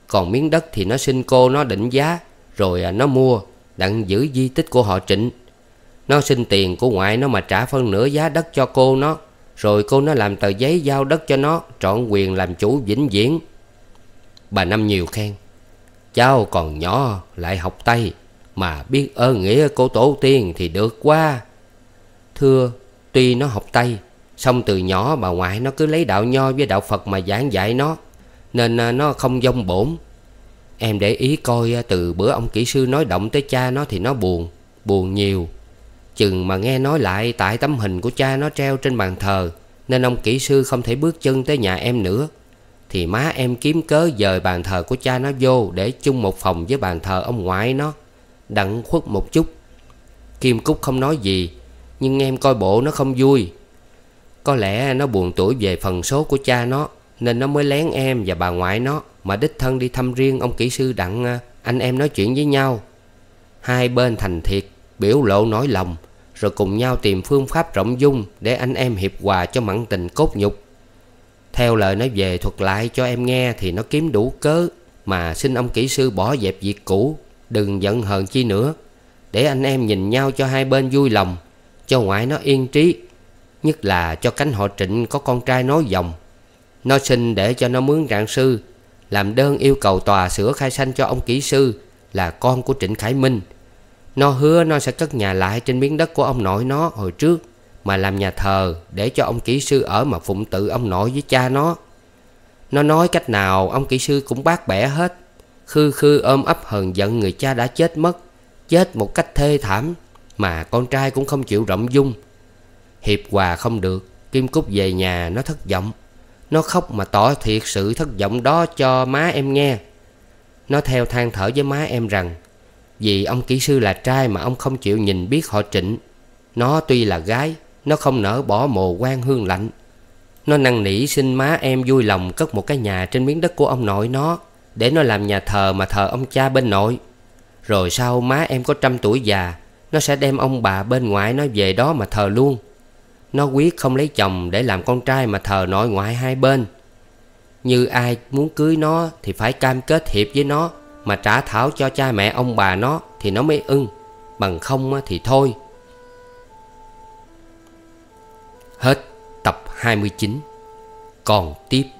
Còn miếng đất thì nó xin cô nó định giá Rồi à, nó mua Đặng giữ di tích của họ trịnh Nó xin tiền của ngoại nó mà trả phân nửa giá đất cho cô nó rồi cô nó làm tờ giấy giao đất cho nó Trọn quyền làm chủ vĩnh viễn Bà Năm nhiều khen Cháu còn nhỏ lại học tay Mà biết ơn nghĩa cô tổ tiên thì được quá Thưa tuy nó học tay Xong từ nhỏ bà ngoại nó cứ lấy đạo nho với đạo Phật mà giảng dạy nó Nên à, nó không dông bổn Em để ý coi à, từ bữa ông kỹ sư nói động tới cha nó thì nó buồn Buồn nhiều Chừng mà nghe nói lại tại tấm hình của cha nó treo trên bàn thờ Nên ông kỹ sư không thể bước chân tới nhà em nữa Thì má em kiếm cớ dời bàn thờ của cha nó vô Để chung một phòng với bàn thờ ông ngoại nó Đặng khuất một chút Kim Cúc không nói gì Nhưng em coi bộ nó không vui Có lẽ nó buồn tuổi về phần số của cha nó Nên nó mới lén em và bà ngoại nó Mà đích thân đi thăm riêng ông kỹ sư đặng à, anh em nói chuyện với nhau Hai bên thành thiệt biểu lộ nỗi lòng rồi cùng nhau tìm phương pháp rộng dung để anh em hiệp hòa cho mặn tình cốt nhục. Theo lời nó về thuật lại cho em nghe thì nó kiếm đủ cớ mà xin ông kỹ sư bỏ dẹp việc cũ, đừng giận hờn chi nữa, để anh em nhìn nhau cho hai bên vui lòng, cho ngoại nó yên trí, nhất là cho cánh họ Trịnh có con trai nói dòng. Nó xin để cho nó mướn trạng sư, làm đơn yêu cầu tòa sửa khai sanh cho ông kỹ sư là con của Trịnh Khải Minh – nó hứa nó sẽ cất nhà lại trên miếng đất của ông nội nó hồi trước Mà làm nhà thờ để cho ông kỹ sư ở mà phụng tự ông nội với cha nó Nó nói cách nào ông kỹ sư cũng bác bẻ hết Khư khư ôm ấp hờn giận người cha đã chết mất Chết một cách thê thảm Mà con trai cũng không chịu rộng dung Hiệp hòa không được Kim Cúc về nhà nó thất vọng Nó khóc mà tỏ thiệt sự thất vọng đó cho má em nghe Nó theo than thở với má em rằng vì ông kỹ sư là trai mà ông không chịu nhìn biết họ trịnh Nó tuy là gái Nó không nỡ bỏ mồ quan hương lạnh Nó năn nỉ xin má em vui lòng cất một cái nhà trên miếng đất của ông nội nó Để nó làm nhà thờ mà thờ ông cha bên nội Rồi sau má em có trăm tuổi già Nó sẽ đem ông bà bên ngoại nó về đó mà thờ luôn Nó quyết không lấy chồng để làm con trai mà thờ nội ngoại hai bên Như ai muốn cưới nó thì phải cam kết hiệp với nó mà trả thảo cho cha mẹ ông bà nó Thì nó mới ưng Bằng không thì thôi Hết tập 29 Còn tiếp